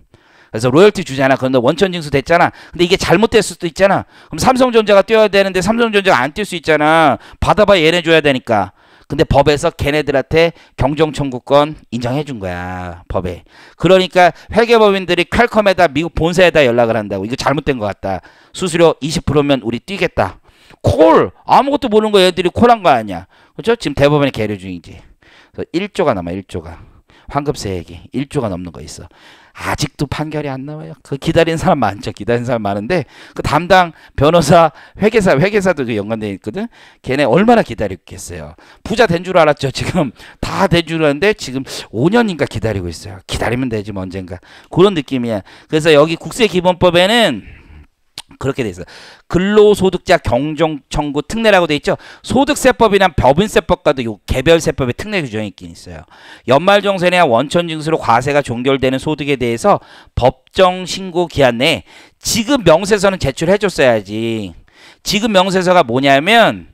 그래서 로열티 주잖아. 그런데 원천 징수 됐잖아. 근데 이게 잘못될 수도 있잖아. 그럼 삼성전자가 뛰어야 되는데 삼성전자가 안 뛸 수 있잖아. 받아봐 얘네 줘야 되니까. 근데 법에서 걔네들한테 경정청구권 인정해 준 거야 법에 그러니까 회계법인들이 퀄컴에다 미국 본사에다 연락을 한다고 이거 잘못된 것 같다 수수료 20%면 우리 뛰겠다 콜 아무것도 모르는 거 얘들이 콜한 거 아니야 그렇죠 지금 대법원에 계류 중이지 그래서 1조가 남아 1조가 환급세액이 1조가 넘는 거 있어. 아직도 판결이 안 나와요. 그 기다리는 사람 많죠. 기다리는 사람 많은데 그 담당 변호사, 회계사, 회계사도 그연관되어 있거든. 걔네 얼마나 기다리겠어요. 부자 된 줄 알았죠. [LAUGHS] 지금 다 된 줄 알았는데 지금 5년인가 기다리고 있어요. 기다리면 되지 뭐 언젠가. 그런 느낌이야. 그래서 여기 국세기본법에는 그렇게 돼 있어요. 근로소득자 경정청구 특례라고 돼 있죠. 소득세법이나 법인세법과도 요 개별세법의 특례 규정이 있긴 있어요. 연말정산나 원천징수로 과세가 종결되는 소득에 대해서 법정 신고 기한 내 지급 명세서는 제출해줬어야지. 지급 명세서가 뭐냐면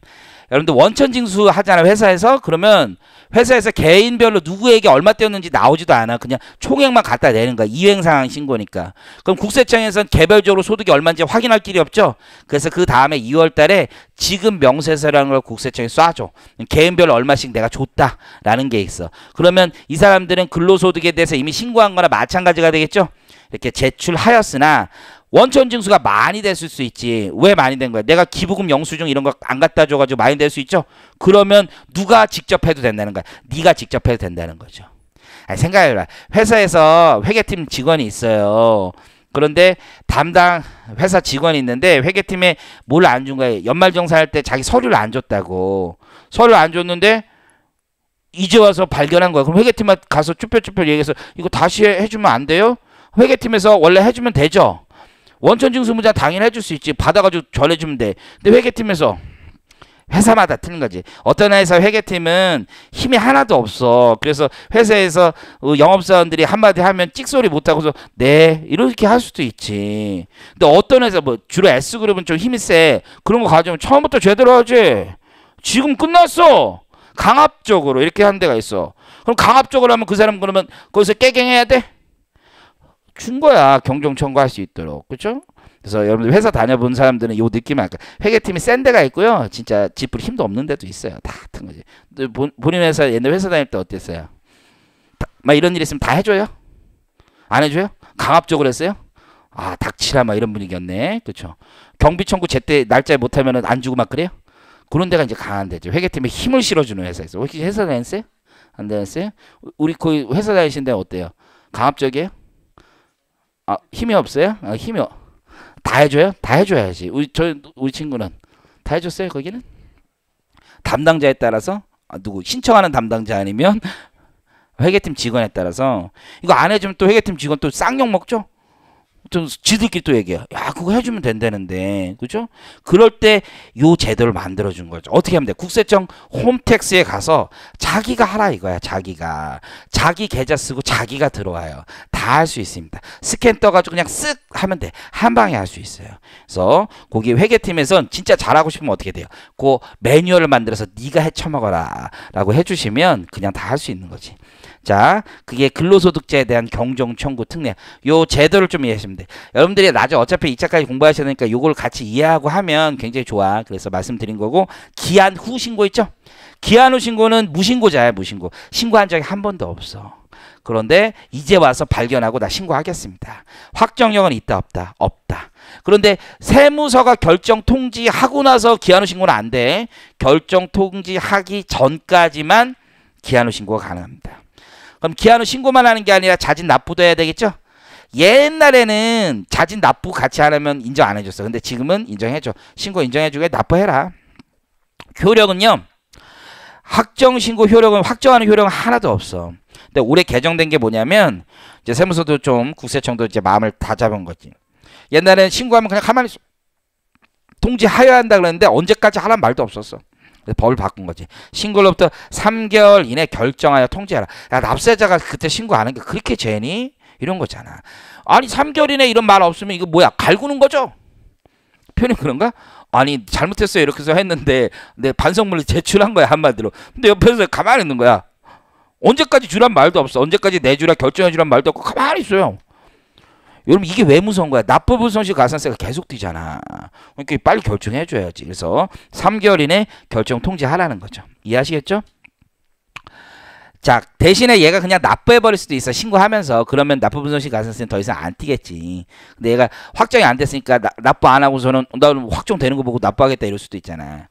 여러분들 원천징수 하잖아요 회사에서 그러면 회사에서 개인별로 누구에게 얼마 떼었는지 나오지도 않아 그냥 총액만 갖다 내는 거야 이행상항 신고니까 그럼 국세청에서는 개별적으로 소득이 얼마인지 확인할 길이 없죠 그래서 그 다음에 2월달에 지금 명세서라는 걸 국세청에 쏴줘 개인별로 얼마씩 내가 줬다라는 게 있어 그러면 이 사람들은 근로소득에 대해서 이미 신고한 거나 마찬가지가 되겠죠 이렇게 제출하였으나 원천 징수가 많이 됐을 수 있지. 왜 많이 된 거야? 내가 기부금 영수증 이런 거 안 갖다 줘가지고 많이 될 수 있죠? 그러면 누가 직접 해도 된다는 거야. 네가 직접 해도 된다는 거죠. 아니, 생각해봐. 회사에서 회계팀 직원이 있어요. 그런데 담당 회사 직원이 있는데 회계팀에 뭘 안 준 거예요. 연말정산 할때 자기 서류를 안 줬다고. 서류를 안 줬는데 이제 와서 발견한 거야. 그럼 회계팀에 가서 쭈뼛쭈뼛 얘기해서 이거 다시 해주면 안 돼요? 회계팀에서 원래 해주면 되죠? 원천 징수무자 당연히 해줄 수 있지. 받아가지고 전해주면 돼. 근데 회계팀에서 회사마다 틀린 거지. 어떤 회사 회계팀은 힘이 하나도 없어. 그래서 회사에서 어, 영업사원들이 한마디 하면 찍소리 못하고서 네 이렇게 할 수도 있지. 근데 어떤 회사 뭐 주로 S그룹은 좀 힘이 세. 그런 거 가져오면 처음부터 제대로 하지. 지금 끝났어. 강압적으로 이렇게 한 데가 있어. 그럼 강압적으로 하면 그 사람 그러면 거기서 깨갱해야 돼? 준 거야. 경종 청구할 수 있도록. 그렇죠? 그래서 여러분들 회사 다녀본 사람들은 요 느낌을 알까 회계팀이 센 데가 있고요. 진짜 짚을 힘도 없는 데도 있어요. 다 같은 거지. 본, 본인 회사 옛날 회사 다닐 때 어땠어요? 다, 막 이런 일 있으면 다 해줘요? 안 해줘요? 강압적으로 했어요? 아 닥치라 막 이런 분위기였네. 그렇죠? 경비 청구 제때 날짜에 못하면 안 주고 막 그래요? 그런 데가 이제 강한 데죠. 회계팀에 힘을 실어주는 회사에서. 혹시 회사 다녔어요? 안 다녔어요? 우리 거의 회사 다니신 데 어때요? 강압적이에요? 아, 힘이 없어요? 아, 힘이 어. 다 해줘요? 다 해줘야지. 우리 저 우리 친구는 다 해줬어요 거기는? 담당자에 따라서 아, 누구 신청하는 담당자 아니면 [LAUGHS] 회계팀 직원에 따라서 이거 안 해주면 또 회계팀 직원 또 쌍욕 먹죠? 좀 지들끼리 또 얘기해요. 야, 그거 해주면 된다는데. 그죠? 그럴 때 요 제도를 만들어준 거죠. 어떻게 하면 돼? 국세청 홈택스에 가서 자기가 하라 이거야. 자기가. 자기 계좌 쓰고 자기가 들어와요. 다 할 수 있습니다. 스캔 떠가지고 그냥 쓱 하면 돼. 한 방에 할 수 있어요. 그래서 거기 회계팀에선 진짜 잘하고 싶으면 어떻게 돼요? 그 매뉴얼을 만들어서 네가 해쳐먹어라 라고 해주시면 그냥 다 할 수 있는 거지. 자, 그게 근로소득자에 대한 경정 청구 특례. 요 제도를 좀 이해하시면 돼. 여러분들이 나중에 어차피 이차까지 공부하셔야 되니까 요걸 같이 이해하고 하면 굉장히 좋아. 그래서 말씀드린 거고 기한 후 신고 있죠? 기한 후 신고는 무신고자야, 무신고. 신고한 적이 한 번도 없어. 그런데 이제 와서 발견하고 나 신고하겠습니다. 확정력은 있다 없다 없다. 그런데 세무서가 결정 통지하고 나서 기한 후 신고는 안 돼. 결정 통지하기 전까지만 기한 후 신고가 가능합니다. 그럼 기아는 신고만 하는 게 아니라 자진 납부도 해야 되겠죠? 옛날에는 자진 납부 같이 하려면 인정 안 해줬어. 근데 지금은 인정해줘. 신고 인정해주게 납부해라. 효력은요. 확정 신고 효력은 확정하는 효력은 하나도 없어. 근데 올해 개정된 게 뭐냐면 이제 세무서도 좀 국세청도 이제 마음을 다 잡은 거지. 옛날에는 신고하면 그냥 가만히 있어. 통지하여야 한다 그랬는데 언제까지 하란 말도 없었어. 법을 바꾼 거지. 신고로부터 3개월 이내 결정하여 통지하라. 야, 납세자가 그때 신고 하는게 그렇게 죄니? 이런 거잖아. 아니 3개월 이내 이런 말 없으면 이거 뭐야? 갈구는 거죠? 표현이 그런가? 아니 잘못했어요 이렇게 해서 했는데 내 반성문을 제출한 거야 한마디로. 근데 옆에서 가만히 있는 거야. 언제까지 주란 말도 없어. 언제까지 내주라 결정해주란 말도 없고 가만히 있어요. 여러분 이게 왜 무서운 거야? 납부분 손실 가산세가 계속 뛰잖아. 그러니까 빨리 결정해 줘야지. 그래서 3개월 이내 결정 통지하라는 거죠. 이해하시겠죠? 자 대신에 얘가 그냥 납부해버릴 수도 있어 신고하면서 그러면 납부분 손실 가산세는 더 이상 안 뛰겠지 근데 얘가 확정이 안 됐으니까 나, 납부 안 하고서는 나 확정되는 거 보고 납부하겠다 이럴 수도 있잖아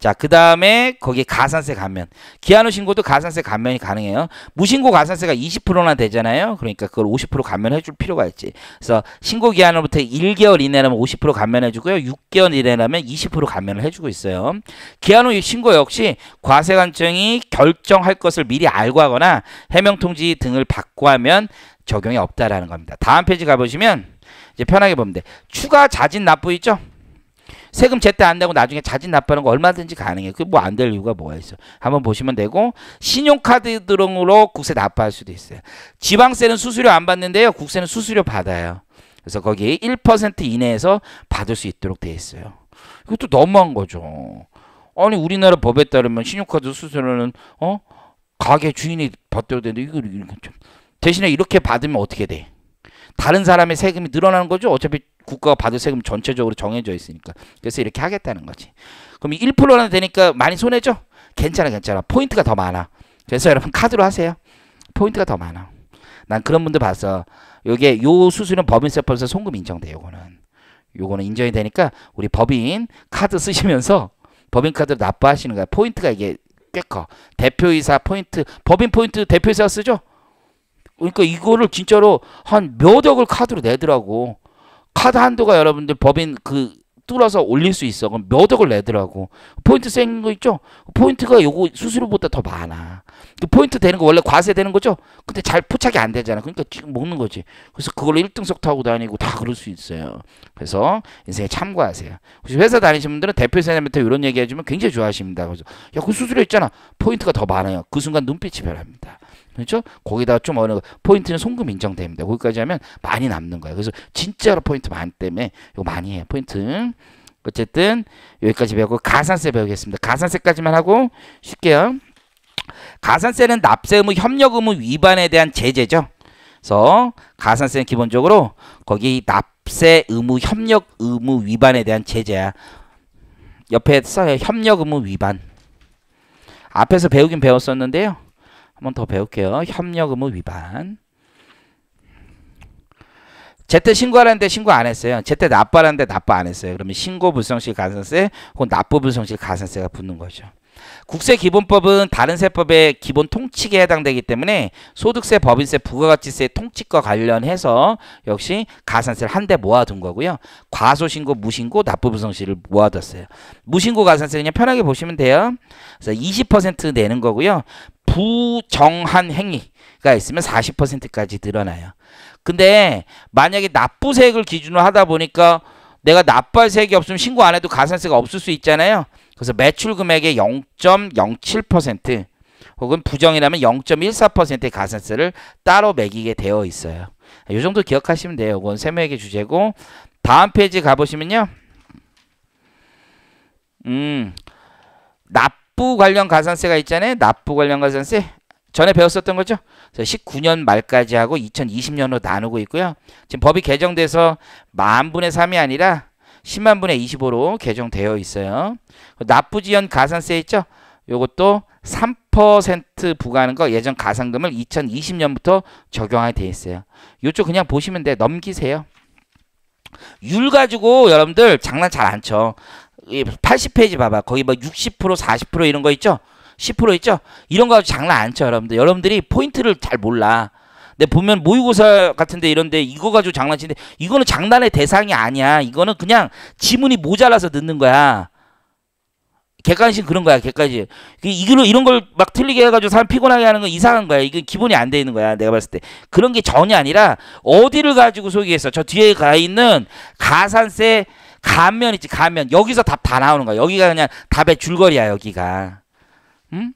자, 그 다음에 거기에 가산세 감면. 기한후 신고도 가산세 감면이 가능해요. 무신고 가산세가 20%나 되잖아요. 그러니까 그걸 50% 감면해 줄 필요가 있지. 그래서 신고 기한으로부터 1개월 이내라면 50% 감면해 주고요. 6개월 이내라면 20% 감면을 해 주고 있어요. 기한후 신고 역시 과세관청이 결정할 것을 미리 알고 하거나 해명통지 등을 받고 하면 적용이 없다라는 겁니다. 다음 페이지 가보시면 이제 편하게 보면 돼. 추가 자진 납부 있죠? 세금 제때 안 내고 나중에 자진 납부하는 거 얼마든지 가능해요. 그뭐안 될 이유가 뭐가 있어. 한번 보시면 되고 신용카드 등으로 국세 납부할 수도 있어요. 지방세는 수수료 안 받는데요. 국세는 수수료 받아요. 그래서 거기 1% 이내에서 받을 수 있도록 돼 있어요. 이것도 너무한 거죠. 아니 우리나라 법에 따르면 신용카드 수수료는 어 가게 주인이 받도록 되는데 이거, 이거 좀 대신에 이렇게 받으면 어떻게 돼? 다른 사람의 세금이 늘어나는 거죠. 어차피 국가가 받을 세금 전체적으로 정해져 있으니까 그래서 이렇게 하겠다는 거지 그럼 1%나 되니까 많이 손해죠? 괜찮아 괜찮아 포인트가 더 많아 그래서 [LAUGHS] 여러분 카드로 하세요 포인트가 더 많아 난 그런 분들 봐서 요게 요 수수료는 법인세법에서 송금 인정돼요 요거는 요거는 인정이 되니까 우리 법인 카드 쓰시면서 법인 카드를 납부하시는 거야 포인트가 이게 꽤커 대표이사 포인트 법인 포인트 대표이사 쓰죠 그러니까 이거를 진짜로 한 몇 억을 카드로 내더라고 카드 한도가 여러분들 법인 그 뚫어서 올릴 수 있어. 그럼 몇 억을 내더라고. 포인트 생긴 거 있죠? 포인트가 요거 수수료보다 더 많아. 그 포인트 되는 거 원래 과세 되는 거죠? 근데 잘 포착이 안 되잖아. 그러니까 지금 먹는 거지. 그래서 그걸로 1등석 타고 다니고 다 그럴 수 있어요. 그래서 인생에 참고하세요. 혹시 회사 다니시는 분들은 대표사님한테 이런 얘기 해주면 굉장히 좋아하십니다. 그래서 야, 그 수수료 있잖아. 포인트가 더 많아요. 그 순간 눈빛이 변합니다. 그렇죠? 거기다 가좀 어느 포인트는 송금 인정됩니다. 거기까지 하면 많이 남는 거예요. 그래서 진짜로 포인트 많기 때문에 이거 많이 해요. 포인트. 어쨌든 여기까지 배우고 가산세 배우겠습니다. 가산세까지만 하고 쉴게요. 가산세는 납세 의무, 협력 의무 위반에 대한 제재죠. 그래서 가산세는 기본적으로 거기 납세 의무, 협력 의무 위반에 대한 제재야. 옆에 써요. 협력 의무 위반. 앞에서 배우긴 배웠었는데요. 한번 더 배울게요. 협력 의무 위반. 제때 신고하라는데 신고 안 했어요. 제때 납부하라는데 납부 안 했어요. 그러면 신고 불성실 가산세 혹은 납부 불성실 가산세가 붙는 거죠. 국세기본법은 다른 세법의 기본 통칙에 해당되기 때문에 소득세, 법인세, 부가가치세 통칙과 관련해서 역시 가산세를 한 대 모아둔 거고요. 과소신고, 무신고, 납부분성실을 모아뒀어요. 무신고 가산세 그냥 편하게 보시면 돼요. 그래서 20% 내는 거고요. 부정한 행위가 있으면 40%까지 늘어나요. 근데 만약에 납부세액을 기준으로 하다 보니까 내가 납부할 세액이 없으면 신고 안 해도 가산세가 없을 수 있잖아요. 그래서 매출 금액의 0.07% 혹은 부정이라면 0.14%의 가산세를 따로 매기게 되어 있어요. 이 정도 기억하시면 돼요. 이건 세무회계 주제고 다음 페이지 가보시면요. 음, 납부 관련 가산세가 있잖아요. 납부 관련 가산세. 전에 배웠었던 거죠. 19년 말까지 하고 2020년으로 나누고 있고요. 지금 법이 개정돼서 만분의 3이 아니라 10만 분의 25로 개정되어 있어요. 납부지연 가산세 있죠? 요것도 3% 부과하는 거 예전 가산금을 2020년부터 적용하게 되어 있어요. 요쪽 그냥 보시면 돼. 넘기세요. 율 가지고 여러분들 장난 잘 안 쳐. 80페이지 봐봐. 거기 뭐60% 40% 이런 거 있죠? 10% 있죠? 이런 거 장난 안 쳐, 여러분들. 여러분들이 포인트를 잘 몰라. 근데 보면 모의고사 같은데 이런데 이거 가지고 장난치는데 이거는 장난의 대상이 아니야. 이거는 그냥 지문이 모자라서 듣는 거야. 객관식 그런 거야 객관식 그 이걸로 이런 걸 막 틀리게 해가지고 사람 피곤하게 하는 건 이상한 거야 이게 기본이 안 돼 있는 거야 내가 봤을 때 그런 게 전혀 아니라 어디를 가지고 소개했어 저 뒤에 가 있는 가산세 가면 있지 가면 여기서 답 다 나오는 거야 여기가 그냥 답의 줄거리야 여기가 응?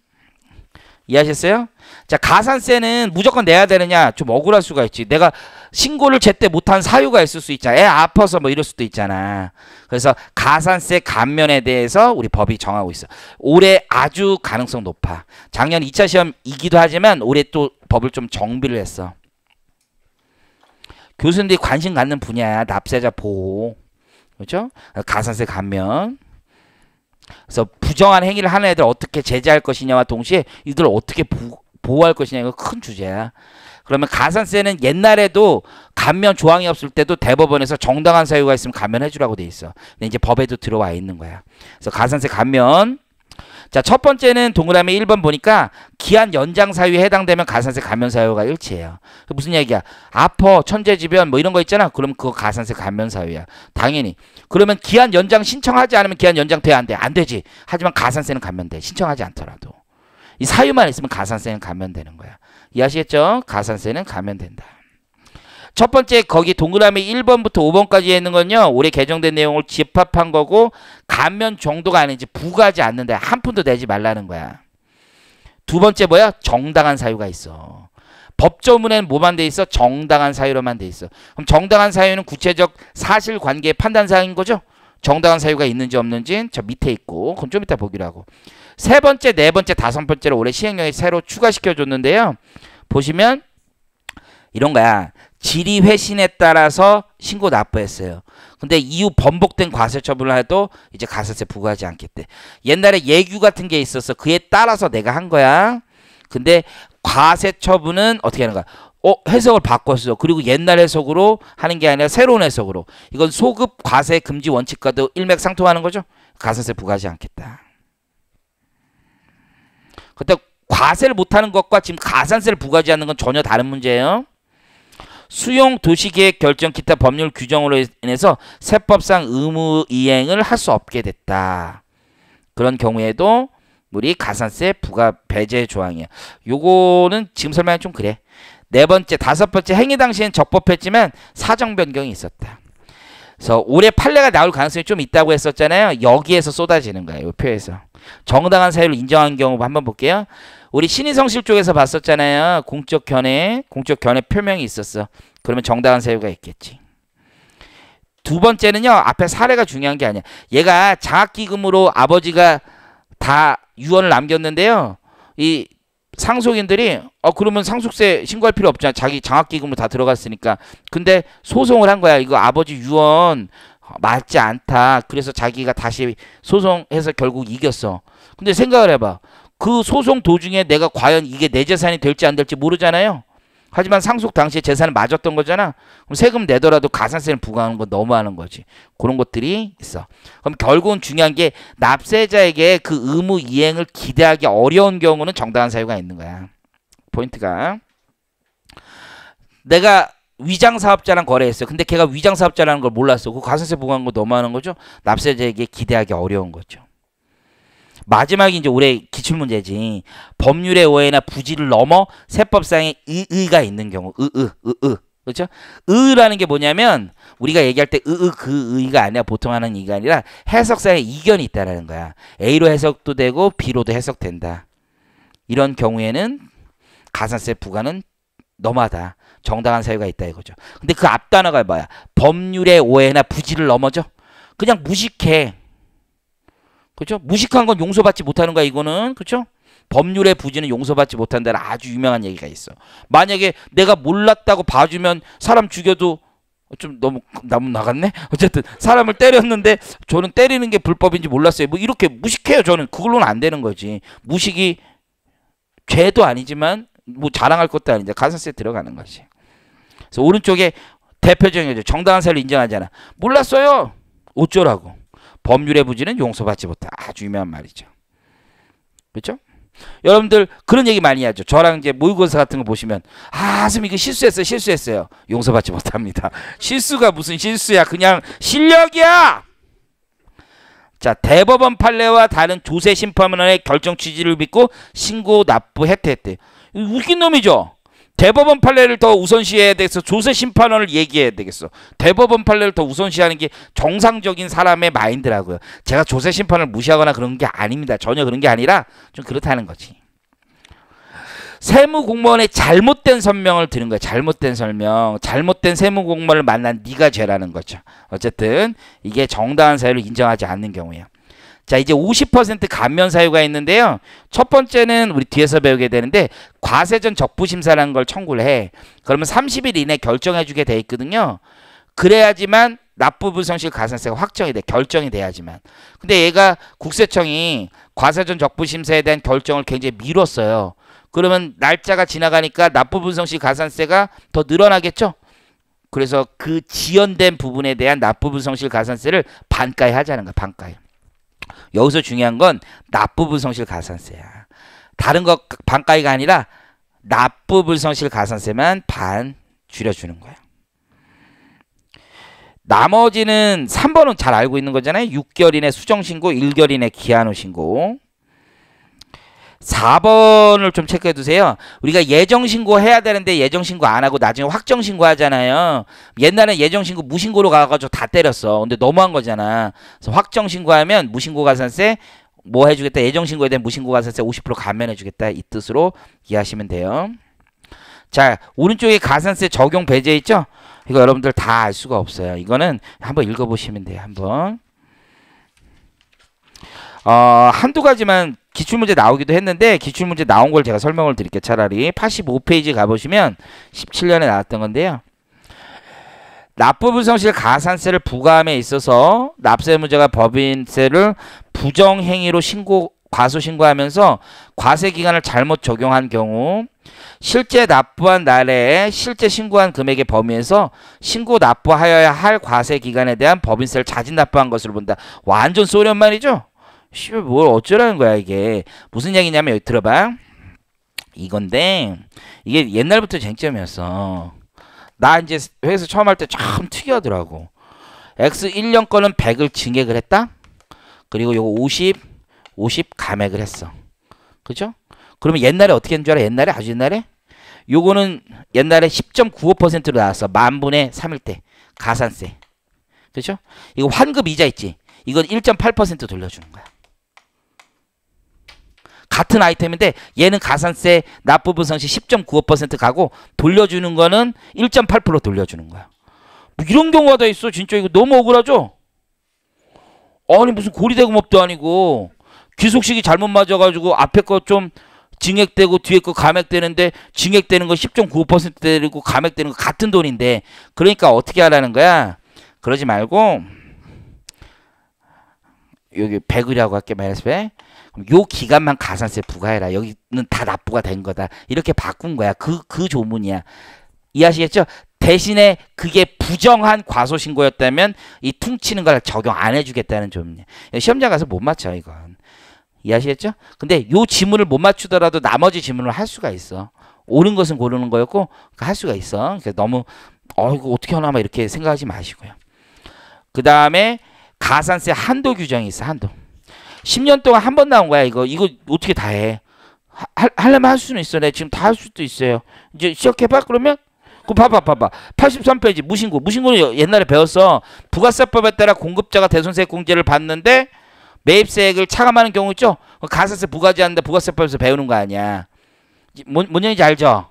이해하셨어요? 자 가산세는 무조건 내야 되느냐 좀 억울할 수가 있지 내가 신고를 제때 못한 사유가 있을 수 있잖아 애 아파서 뭐 이럴 수도 있잖아 그래서 가산세 감면에 대해서 우리 법이 정하고 있어 올해 아주 가능성 높아 작년 2차 시험이기도 하지만 올해 또 법을 좀 정비를 했어 교수님들이 관심 갖는 분야야 납세자 보호 그렇죠 가산세 감면 그래서 부정한 행위를 하는 애들 어떻게 제재할 것이냐와 동시에 이들 어떻게 부, 보호할 것이냐 이거 큰 주제야. 그러면 가산세는 옛날에도 감면 조항이 없을 때도 대법원에서 정당한 사유가 있으면 감면해 주라고 돼 있어. 근데 이제 법에도 들어와 있는 거야. 그래서 가산세 감면 자, 첫 번째는 동그라미 1번 보니까 기한 연장 사유에 해당되면 가산세 감면 사유가 일치해요. 무슨 얘기야? 아퍼, 천재지변 뭐 이런 거 있잖아. 그럼 그거 가산세 감면 사유야. 당연히. 그러면 기한 연장 신청하지 않으면 기한 연장 돼야 안 돼. 안 되지. 하지만 가산세는 감면돼. 신청하지 않더라도. 이 사유만 있으면 가산세는 가면 되는 거야. 이해하시겠죠? 가산세는 가면 된다. 첫 번째 거기 동그라미 1번부터 5번까지 있는 건요. 올해 개정된 내용을 집합한 거고 감면 정도가 아닌지 부과하지 않는데 한 푼도 내지 말라는 거야. 두 번째 뭐야? 정당한 사유가 있어. 법조문에는 뭐만 돼 있어? 정당한 사유로만 돼 있어. 그럼 정당한 사유는 구체적 사실관계의 판단사항인 거죠? 정당한 사유가 있는지 없는지 저 밑에 있고 그건 좀 이따 보기로 하고 세 번째, 네 번째, 다섯 번째로 올해 시행령에 새로 추가시켜 줬는데요. 보시면 이런 거야. 질의 회신에 따라서 신고 납부했어요. 근데 이후 번복된 과세 처분을 해도 이제 가세세 부과하지 않겠대. 옛날에 예규 같은 게 있어서 그에 따라서 내가 한 거야. 근데 과세 처분은 어떻게 하는 거야? 어, 해석을 바꿨어. 그리고 옛날 해석으로 하는 게 아니라 새로운 해석으로. 이건 소급 과세 금지 원칙과도 일맥상통하는 거죠. 가세세 부과하지 않겠다. 그때 과세를 못하는 것과 지금 가산세를 부과하지 않 는건 전혀 다른 문제예요. 수용 도시계획 결정 기타 법률 규정으로 인해서 세법상 의무 이행을 할 수 없게 됐다. 그런 경우에도 우리 가산세 부과 배제 조항이야. 요거는 지금 설명이 좀 그래. 네 번째, 다섯 번째 행위 당시엔 적법했지만 사정 변경이 있었다. 그래서 올해 판례가 나올 가능성이 좀 있다고 했었잖아요. 여기에서 쏟아지는 거예요. 이 표에서. 정당한 사유를 인정한 경우 한번 볼게요. 우리 신의성실 쪽에서 봤었잖아요. 공적 견해, 공적 견해 표명이 있었어. 그러면 정당한 사유가 있겠지. 두 번째는요. 앞에 사례가 중요한 게 아니야. 얘가 장학기금으로 아버지가 다 유언을 남겼는데요. 이 상속인들이 어 그러면 상속세 신고할 필요 없잖아. 자기 장학기금으로 다 들어갔으니까. 근데 소송을 한 거야. 이거 아버지 유언 어, 맞지 않다. 그래서 자기가 다시 소송해서 결국 이겼어. 근데 생각을 해봐. 그 소송 도중에 내가 과연 이게 내 재산이 될지 안 될지 모르잖아요. 하지만 상속 당시에 재산을 맞았던 거잖아. 그럼 세금 내더라도 가산세를 부과하는 건 너무하는 거지. 그런 것들이 있어. 그럼 결국은 중요한 게 납세자에게 그 의무 이행을 기대하기 어려운 경우는 정당한 사유가 있는 거야. 포인트가 내가 위장 사업자랑 거래했어요. 근데 걔가 위장 사업자라는 걸 몰랐어. 그가산세 보관한 거 너무하는 거죠. 납세자에게 기대하기 어려운 거죠. 마지막이 이제 올해 기출 문제지. 법률의 오해나 부지를 넘어 세법상의 의의가 있는 경우. 의의, 의의. 그렇죠? 의라는 의게 뭐냐면 우리가 얘기할 때 의의 그 의가 의 아니라 보통 하는 의의가 아니라 해석상의 이견이 있다라는 거야. A로 해석도 되고 B로도 해석된다. 이런 경우에는 가산세 부과는 너마다 정당한 사유가 있다 이거죠. 근데 그 앞단어가 뭐야? 법률의 오해나 부지를 넘어져? 그냥 무식해. 그렇죠? 무식한 건 용서받지 못하는 거야 이거는. 그렇죠? 법률의 부지는 용서받지 못한다는 아주 유명한 얘기가 있어. 만약에 내가 몰랐다고 봐주면 사람 죽여도 좀 너무 나무 나갔네. [LAUGHS] 어쨌든 사람을 때렸는데 저는 때리는 게 불법인지 몰랐어요. 뭐 이렇게 무식해요. 저는 그걸로는 안 되는 거지. 무식이 죄도 아니지만 뭐 자랑할 것도 아닌데 가산세 들어가는 거지. 그래서 오른쪽에 대표적인 정당한 사를 인정하잖아 몰랐어요. 어쩌라고. 법률의 부지는 용서받지 못해. 아주 유명한 말이죠. 그렇죠? 여러분들 그런 얘기 많이 하죠. 저랑 이제 모의고사 같은 거 보시면 아, 선생님 이거 실수했어요. 실수했어요. 용서받지 못합니다. [LAUGHS] 실수가 무슨 실수야. 그냥 실력이야. 자, 대법원 판례와 다른 조세 심판원의 결정 취지를 믿고 신고 납부 혜택했 웃긴 놈이죠. 대법원 판례를 더 우선시해야 돼서 조세 심판원을 얘기해야 되겠어. 대법원 판례를 더 우선시하는 게 정상적인 사람의 마인드라고요. 제가 조세 심판을 무시하거나 그런 게 아닙니다. 전혀 그런 게 아니라 좀 그렇다는 거지. 세무 공무원의 잘못된 설명을 드는 거야. 잘못된 설명. 잘못된 세무 공무원을 만난 네가 죄라는 거죠. 어쨌든 이게 정당한 사유를 인정하지 않는 경우예요. 자, 이제 50% 감면 사유가 있는데요. 첫 번째는 우리 뒤에서 배우게 되는데 과세전 적부 심사라는 걸 청구를 해. 그러면 30일 이내 결정해 주게 돼 있거든요. 그래야지만 납부분 성실 가산세가 확정이 돼 결정이 돼야지만 근데 얘가 국세청이 과세전 적부 심사에 대한 결정을 굉장히 미뤘어요 그러면 날짜가 지나가니까 납부분 성실 가산세가 더 늘어나겠죠 그래서 그 지연된 부분에 대한 납부분 성실 가산세를 반가에 하자는 거야 반가에 여기서 중요한 건 납부분 성실 가산세야. 다른 것 반가이가 아니라 납부분 성실 가산세만 반 줄여주는 거야. 나머지는 3번은 잘 알고 있는 거잖아요. 6개월 이내 수정신고, 1개월 이내 기한후 신고. 4번을 좀 체크해 두세요. 우리가 예정신고 해야 되는데 예정신고 안 하고 나중에 확정신고 하잖아요. 옛날엔 예정신고 무신고로 가가지고 다 때렸어. 근데 너무한 거잖아. 그래서 확정신고하면 무신고 가산세 뭐 해주겠다. 예정신고에 대한 무신고 가산세 50% 감면해주겠다. 이 뜻으로 이해하시면 돼요. 자, 오른쪽에 가산세 적용 배제 있죠? 이거 여러분들 다 알 수가 없어요. 이거는 한번 읽어보시면 돼요. 한번. 어, 한두 가지만 기출문제 나오기도 했는데 기출문제 나온 걸 제가 설명을 드릴게요. 차라리 85페이지 가보시면 17년에 나왔던 건데요. 납부분 성실 가산세를 부과함에 있어서 납세 문제가 법인세를 부정행위로 신고 과소 신고하면서 과세 기간을 잘못 적용한 경우 실제 납부한 날에 실제 신고한 금액의 범위에서 신고 납부하여야 할 과세 기간에 대한 법인세를 자진 납부한 것으로 본다. 완전 소련말이죠? 씨발 뭘 어쩌라는 거야 이게 무슨 얘기냐면 여기 들어봐 이건데 이게 옛날부터 쟁점이었어 나 이제 회사 처음 할 때 참 특이하더라고 X 1년 거는 100을 증액을 했다 그리고 요거 50 50 감액을 했어 그죠? 그러면 옛날에 어떻게 했는 줄 알아? 옛날에 아주 옛날에 요거는 옛날에 10.95%로 나왔어 만분의 3일 때 가산세 그죠? 이거 환급 이자 있지 이건 1.8% 돌려주는 거야 같은 아이템인데 얘는 가산세 납부분 상시10.95% 가고 돌려주는 거는 1.8% 돌려주는 거야. 뭐 이런 경우가 다 있어. 진짜 이거 너무 억울하죠? 아니 무슨 고리대금업도 아니고 귀속식이 잘못 맞아가지고 앞에 거 좀 증액되고 뒤에 거 감액되는데 증액되는 거 10.95%되고 감액되는 거 같은 돈인데 그러니까 어떻게 하라는 거야? 그러지 말고 여기 1 0 0이라고 할게 마이너스 백요 기간만 가산세 부과해라. 여기는 다 납부가 된 거다. 이렇게 바꾼 거야. 그, 그 조문이야. 이해하시겠죠? 대신에 그게 부정한 과소 신고였다면 이 퉁치는 걸 적용 안 해주겠다는 조문이야. 시험장 가서 못 맞춰, 이건. 이해하시겠죠? 근데 요 지문을 못 맞추더라도 나머지 지문을 할 수가 있어. 옳은 것은 고르는 거였고 할 수가 있어. 그래서 너무 어 이거 어떻게 하나 막 이렇게 생각하지 마시고요. 그 다음에 가산세 한도 규정이 있어 한도. 10년 동안 한 번 나온 거야 이거 이거 어떻게 다 해? 하, 하려면 할 수는 있어 내 네, 지금 다 할 수도 있어요 이제 시작해봐 그러면 그 봐봐 봐봐 83페이지 무신고 무신고는 옛날에 배웠어 부가세법에 따라 공급자가 대손세 공제를 받는데 매입세액을 차감하는 경우 있죠 그 가사세 부과제하는데 부가세법에서 배우는 거 아니야 뭔, 뭔 얘기인지 알죠?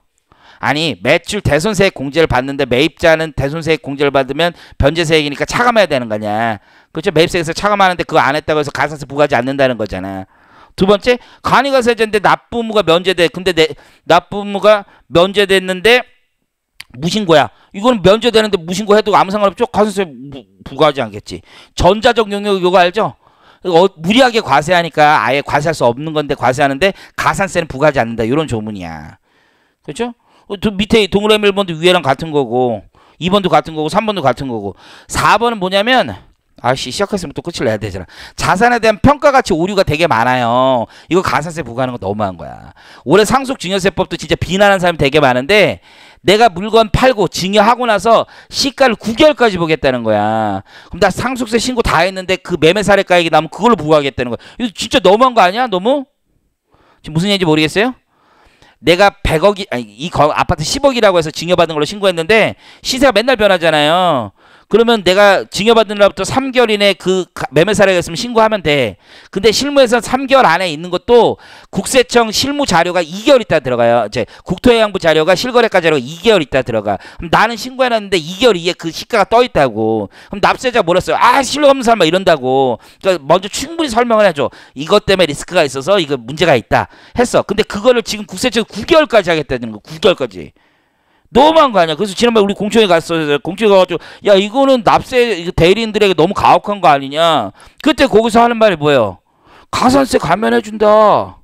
아니 매출 대손세액 공제를 받는데 매입자는 대손세액 공제를 받으면 변제세액이니까 차감해야 되는 거냐 그렇죠? 매입세에서 차감하는데 그거 안 했다고 해서 가산세 부과하지 않는다는 거잖아. 두 번째, 간이가세제인데 납부무가 면제돼. 근데 내, 납부무가 면제됐는데 무신고야. 이거는 면제되는데 무신고 해도 아무 상관없죠? 가산세 부과하지 않겠지. 전자적 영역 요거 알죠? 어, 무리하게 과세하니까 아예 과세할 수 없는 건데 과세하는데 가산세는 부과하지 않는다. 이런 조문이야. 그렇죠? 어, 밑에 동그라미 1번도 위에랑 같은 거고 2번도 같은 거고 3번도 같은 거고 4번은 뭐냐면 아씨 시작했으면 또 끝을 내야 되잖아. 자산에 대한 평가가치 오류가 되게 많아요. 이거 가산세 부과하는 거 너무한 거야. 올해 상속증여세법도 진짜 비난하는 사람이 되게 많은데 내가 물건 팔고 증여하고 나서 시가를 9개월까지 보겠다는 거야. 그럼 나 상속세 신고 다 했는데 그 매매 사례가액이 나면 그걸로 부과하겠다는 거야. 이거 진짜 너무한 거 아니야? 너무? 지금 무슨 얘기인지 모르겠어요? 내가 100억이 아니 이 아파트 10억이라고 해서 증여받은 걸로 신고했는데 시세가 맨날 변하잖아요. 그러면 내가 증여받은 날부터 3개월 이내 그 매매사례가 있으면 신고하면 돼. 근데 실무에서 는 3개월 안에 있는 것도 국세청 실무 자료가 2개월 있다 들어가요. 이제 국토해양부 자료가 실거래가 자료가 2개월 있다 들어가. 그럼 나는 신고해놨는데 2개월 이에 그 시가가 떠 있다고. 그럼 납세자 몰랐어요. 아 실로 없는 사람 막 이런다고. 그러니까 먼저 충분히 설명을 해줘. 이것 때문에 리스크가 있어서 이거 문제가 있다 했어. 근데 그거를 지금 국세청 9개월까지 하겠다는 거. 9개월까지. 너무 한거 아니야. 그래서 지난번에 우리 공청회 갔어요. 었 공청회 가가지고 야 이거는 납세 대리인들에게 너무 가혹한 거 아니냐. 그때 거기서 하는 말이 뭐예요? 가산세 감면해준다.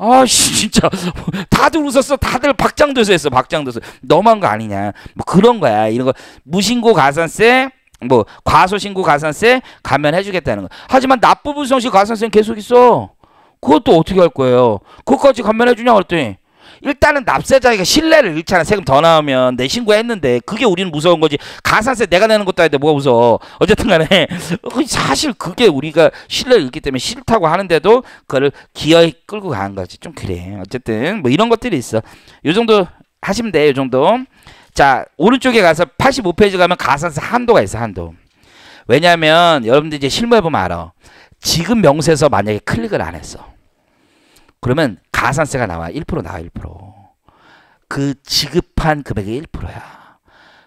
아 [LAUGHS] 진짜 다들 웃었어 다들 박장돼서 했어 박장돼서 너무한 거 아니냐 뭐 그런 거야 이런 거 무신고 가산세 뭐 과소신고 가산세 감면해주겠다는 거 하지만 납부분성시 가산세는 계속 있어 그것도 어떻게 할 거예요 그것까지 감면해주냐 그랬더니 일단은 납세자에게 신뢰를 잃잖아. 세금 더 나오면 내 신고했는데 그게 우리는 무서운 거지. 가산세 내가 내는 것도 아닌데 뭐가 무서워. [LAUGHS] 어쨌든 간에 그 사실 그게 우리가 신뢰를 잃기 때문에 싫다고 하는데도 그거를 기어이 끌고 가는 거지. 좀 그래. 어쨌든 뭐 이런 것들이 있어. 요 정도 하시면 돼. 요 정도. 자, 오른쪽에 가서 85페이지 가면 가산세 한도가 있어. 한도. 왜냐면 여러분들 이제 실무해 보면 알아. 지금 명세서 만약에 클릭을 안 했어. 그러면 가산세가 나와. 1% 나와. 1%. 그 지급한 금액의 1%야.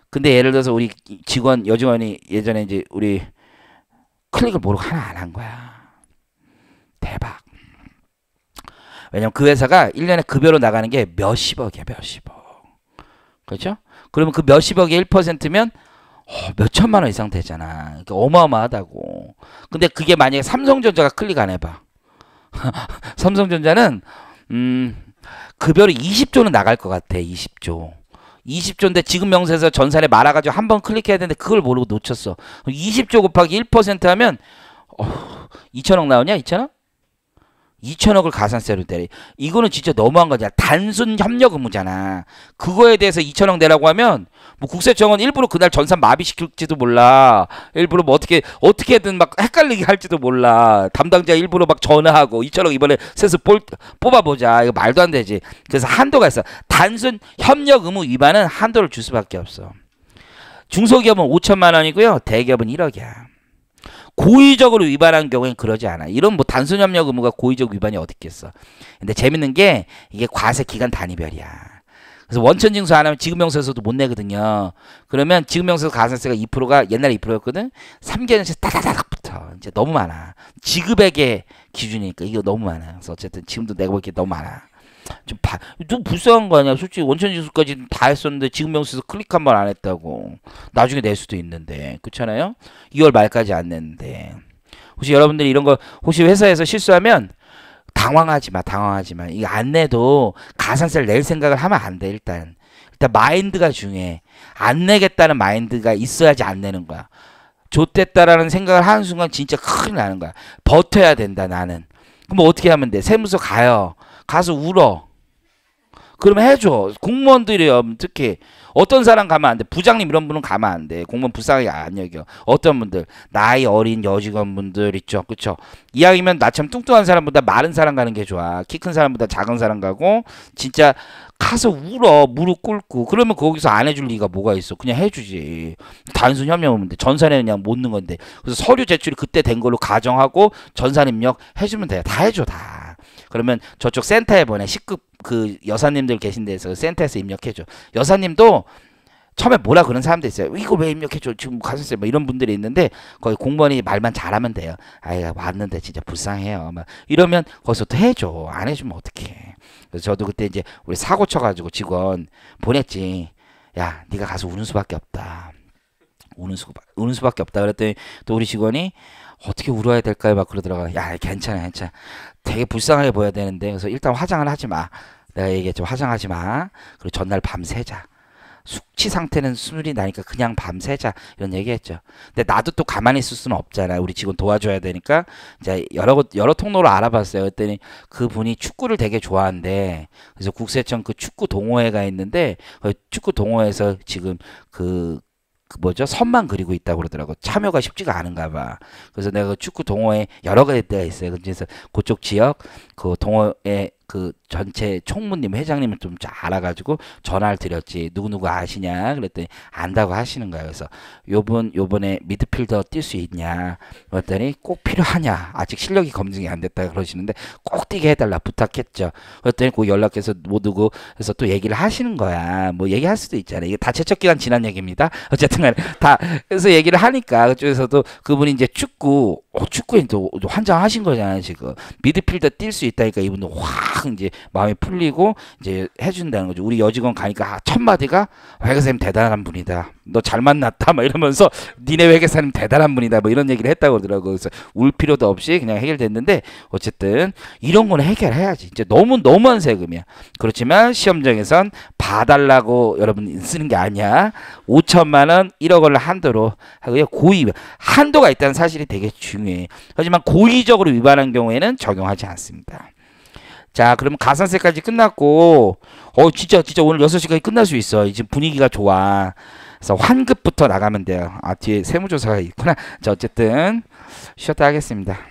근데 예를 들어서 우리 직원 여직원이 예전에 이제 우리 클릭을 모르고 하나 안 한 거야. 대박. 왜냐면 그 회사가 1년에 급여로 나가는 게 몇십억이야, 몇십억. 그렇죠? 그러면 그 몇십억의 1%면 어, 몇천만 원 이상 되잖아. 그러니까 어마어마하다고. 근데 그게 만약에 삼성전자가 클릭 안 해봐. [LAUGHS] 삼성전자는 음, 급여로 20조는 나갈 것 같아. 20조. 20조인데 지금 명세서 전산에 말아가지고 한 번 클릭해야 되는데 그걸 모르고 놓쳤어. 20조 곱하기 1% 하면 어, 2천억 나오냐? 2천억? 2천억을 가산세로 내리 이거는 진짜 너무한 거잖아 단순 협력 의무잖아. 그거에 대해서 2천억 내라고 하면 뭐 국세청은 일부러 그날 전산 마비시킬지도 몰라. 일부러 뭐 어떻게 어떻게든 막 헷갈리게 할지도 몰라. 담당자 일부러 막 전화하고 2천억 이번에 세수 뽑 뽑아보자. 이거 말도 안 되지. 그래서 한도가 있어. 단순 협력 의무 위반은 한도를 줄 수밖에 없어. 중소기업은 5천만 원이고요. 대기업은 1억이야. 고의적으로 위반한 경우엔 그러지 않아. 이런 뭐 단순 협력 의무가 고의적 위반이 어디 있겠어. 근데 재밌는 게 이게 과세 기간 단위별이야. 그래서 원천 징수 안 하면 지급명세서도 못 내거든요. 그러면 지급명세서 가산세가 2%가 옛날에 2%였거든. 3개월씩 따다다닥 붙어. 이제 너무 많아. 지급액의 기준이니까 이거 너무 많아. 그래서 어쨌든 지금도 내고 있게 너무 많아. 좀, 바, 좀 불쌍한 거 아니야. 솔직히 원천지수까지다 했었는데 지금 명에서 클릭 한 번 안 했다고. 나중에 낼 수도 있는데. 그렇잖아요? 2월 말까지 안 냈는데. 혹시 여러분들이 이런 거 혹시 회사에서 실수하면 당황하지 마, 당황하지 마. 이거 안 내도 가산세를 낼 생각을 하면 안 돼, 일단. 일단 마인드가 중요해. 안 내겠다는 마인드가 있어야지 안 내는 거야. 좋댔다라는 생각을 하는 순간 진짜 큰일 나는 거야. 버텨야 된다, 나는. 그럼 어떻게 하면 돼? 세무서 가요. 가서 울어. 그러면 해줘. 공무원들이 어, 특히 어떤 사람 가면 안 돼. 부장님 이런 분은 가면 안 돼. 공무원 불쌍하게 안 여겨. 어떤 분들 나이 어린 여직원분들 있죠. 그렇죠. 이왕이면 나처럼 뚱뚱한 사람보다 마른 사람 가는 게 좋아. 키 큰 사람보다 작은 사람 가고 진짜 가서 울어 무릎 꿇고 그러면 거기서 안 해줄 리가 뭐가 있어 그냥 해주지 단순 협력하면 돼 전산에 그냥 못 넣는 건데 그래서 서류 제출이 그때 된 걸로 가정하고 전산 입력 해주면 돼요 다 해줘 다 그러면 저쪽 센터에 보내 10급 그 여사님들 계신 데서 센터에서 입력해줘. 여사님도 처음에 뭐라 그런 사람도 있어요. 이거 왜 입력해줘? 지금 가셨어요. 뭐 이런 분들이 있는데 거의 공무원이 말만 잘하면 돼요. 아이가 왔는데 진짜 불쌍해요. 막 이러면 거기서 또 해줘. 안 해주면 어떡해. 그래서 저도 그때 이제 우리 사고 쳐가지고 직원 보냈지. 야, 네가 가서 우는 수밖에 없다. 우는, 수, 우는 수밖에 없다 그랬더니 또 우리 직원이 어떻게 울어야 될까요? 막 그러더라고요. 야, 괜찮아, 괜찮아. 되게 불쌍하게 보여야 되는데. 그래서 일단 화장을 하지 마. 내가 얘기했죠. 화장하지 마. 그리고 전날 밤새자. 숙취 상태는 수술이 나니까 그냥 밤새자 이런 얘기했죠. 근데 나도 또 가만히 있을 수는 없잖아. 우리 직원 도와줘야 되니까 이제 여러 여러 통로로 알아봤어요. 그랬더니 그 분이 축구를 되게 좋아한대. 그래서 국세청 그 축구 동호회가 있는데 축구 동호회에서 지금 그그 뭐죠 선만 그리고 있다고 그러더라고 참여가 쉽지가 않은가 봐 그래서 내가 그 축구 동호회 여러 가지 때가 있어요 그래서 그쪽 지역 그 동호회 그 전체 총무님 회장님을 좀 잘 알아가지고 전화를 드렸지 누구누구 아시냐 그랬더니 안다고 하시는 거예요 그래서 요번 요번에 미드필더 뛸 수 있냐 그랬더니 꼭 필요하냐 아직 실력이 검증이 안 됐다 그러시는데 꼭 뛰게 해달라 부탁했죠 그랬더니 그 연락해서 못 오고 그서또 얘기를 하시는 거야 뭐 얘기할 수도 있잖아요 이게 다채척 기간 지난 얘기입니다 [LAUGHS] 어쨌든 간에 다 그래서 얘기를 하니까 그쪽에서도 그분이 이제 축구 어, 축구에 또 환장하신 거잖아요 지금 미드필더 뛸 수 있다니까 이분도 확딱 이제 마음이 풀리고 이제 해준다는 거죠. 우리 여직원 가니까 아, 첫 마디가 회계사님 대단한 분이다. 너 잘 만났다. 막 이러면서 니네 회계사님 대단한 분이다. 뭐 이런 얘기를 했다고 그러더라고 그래서 울 필요도 없이 그냥 해결됐는데 어쨌든 이런 거는 해결해야지. 이제 너무 너무한 세금이야. 그렇지만 시험장에선 봐달라고 여러분 쓰는 게 아니야. 5천만 원 1억 원을 한도로 하고요. 고의 한도가 있다는 사실이 되게 중요해. 하지만 고의적으로 위반한 경우에는 적용하지 않습니다. 자, 그러면 가산세까지 끝났고, 어, 진짜, 진짜 오늘 6시까지 끝날 수 있어. 이제 분위기가 좋아. 그래서 환급부터 나가면 돼요. 아, 뒤에 세무조사가 있구나. 자, 어쨌든, 쉬었다 하겠습니다.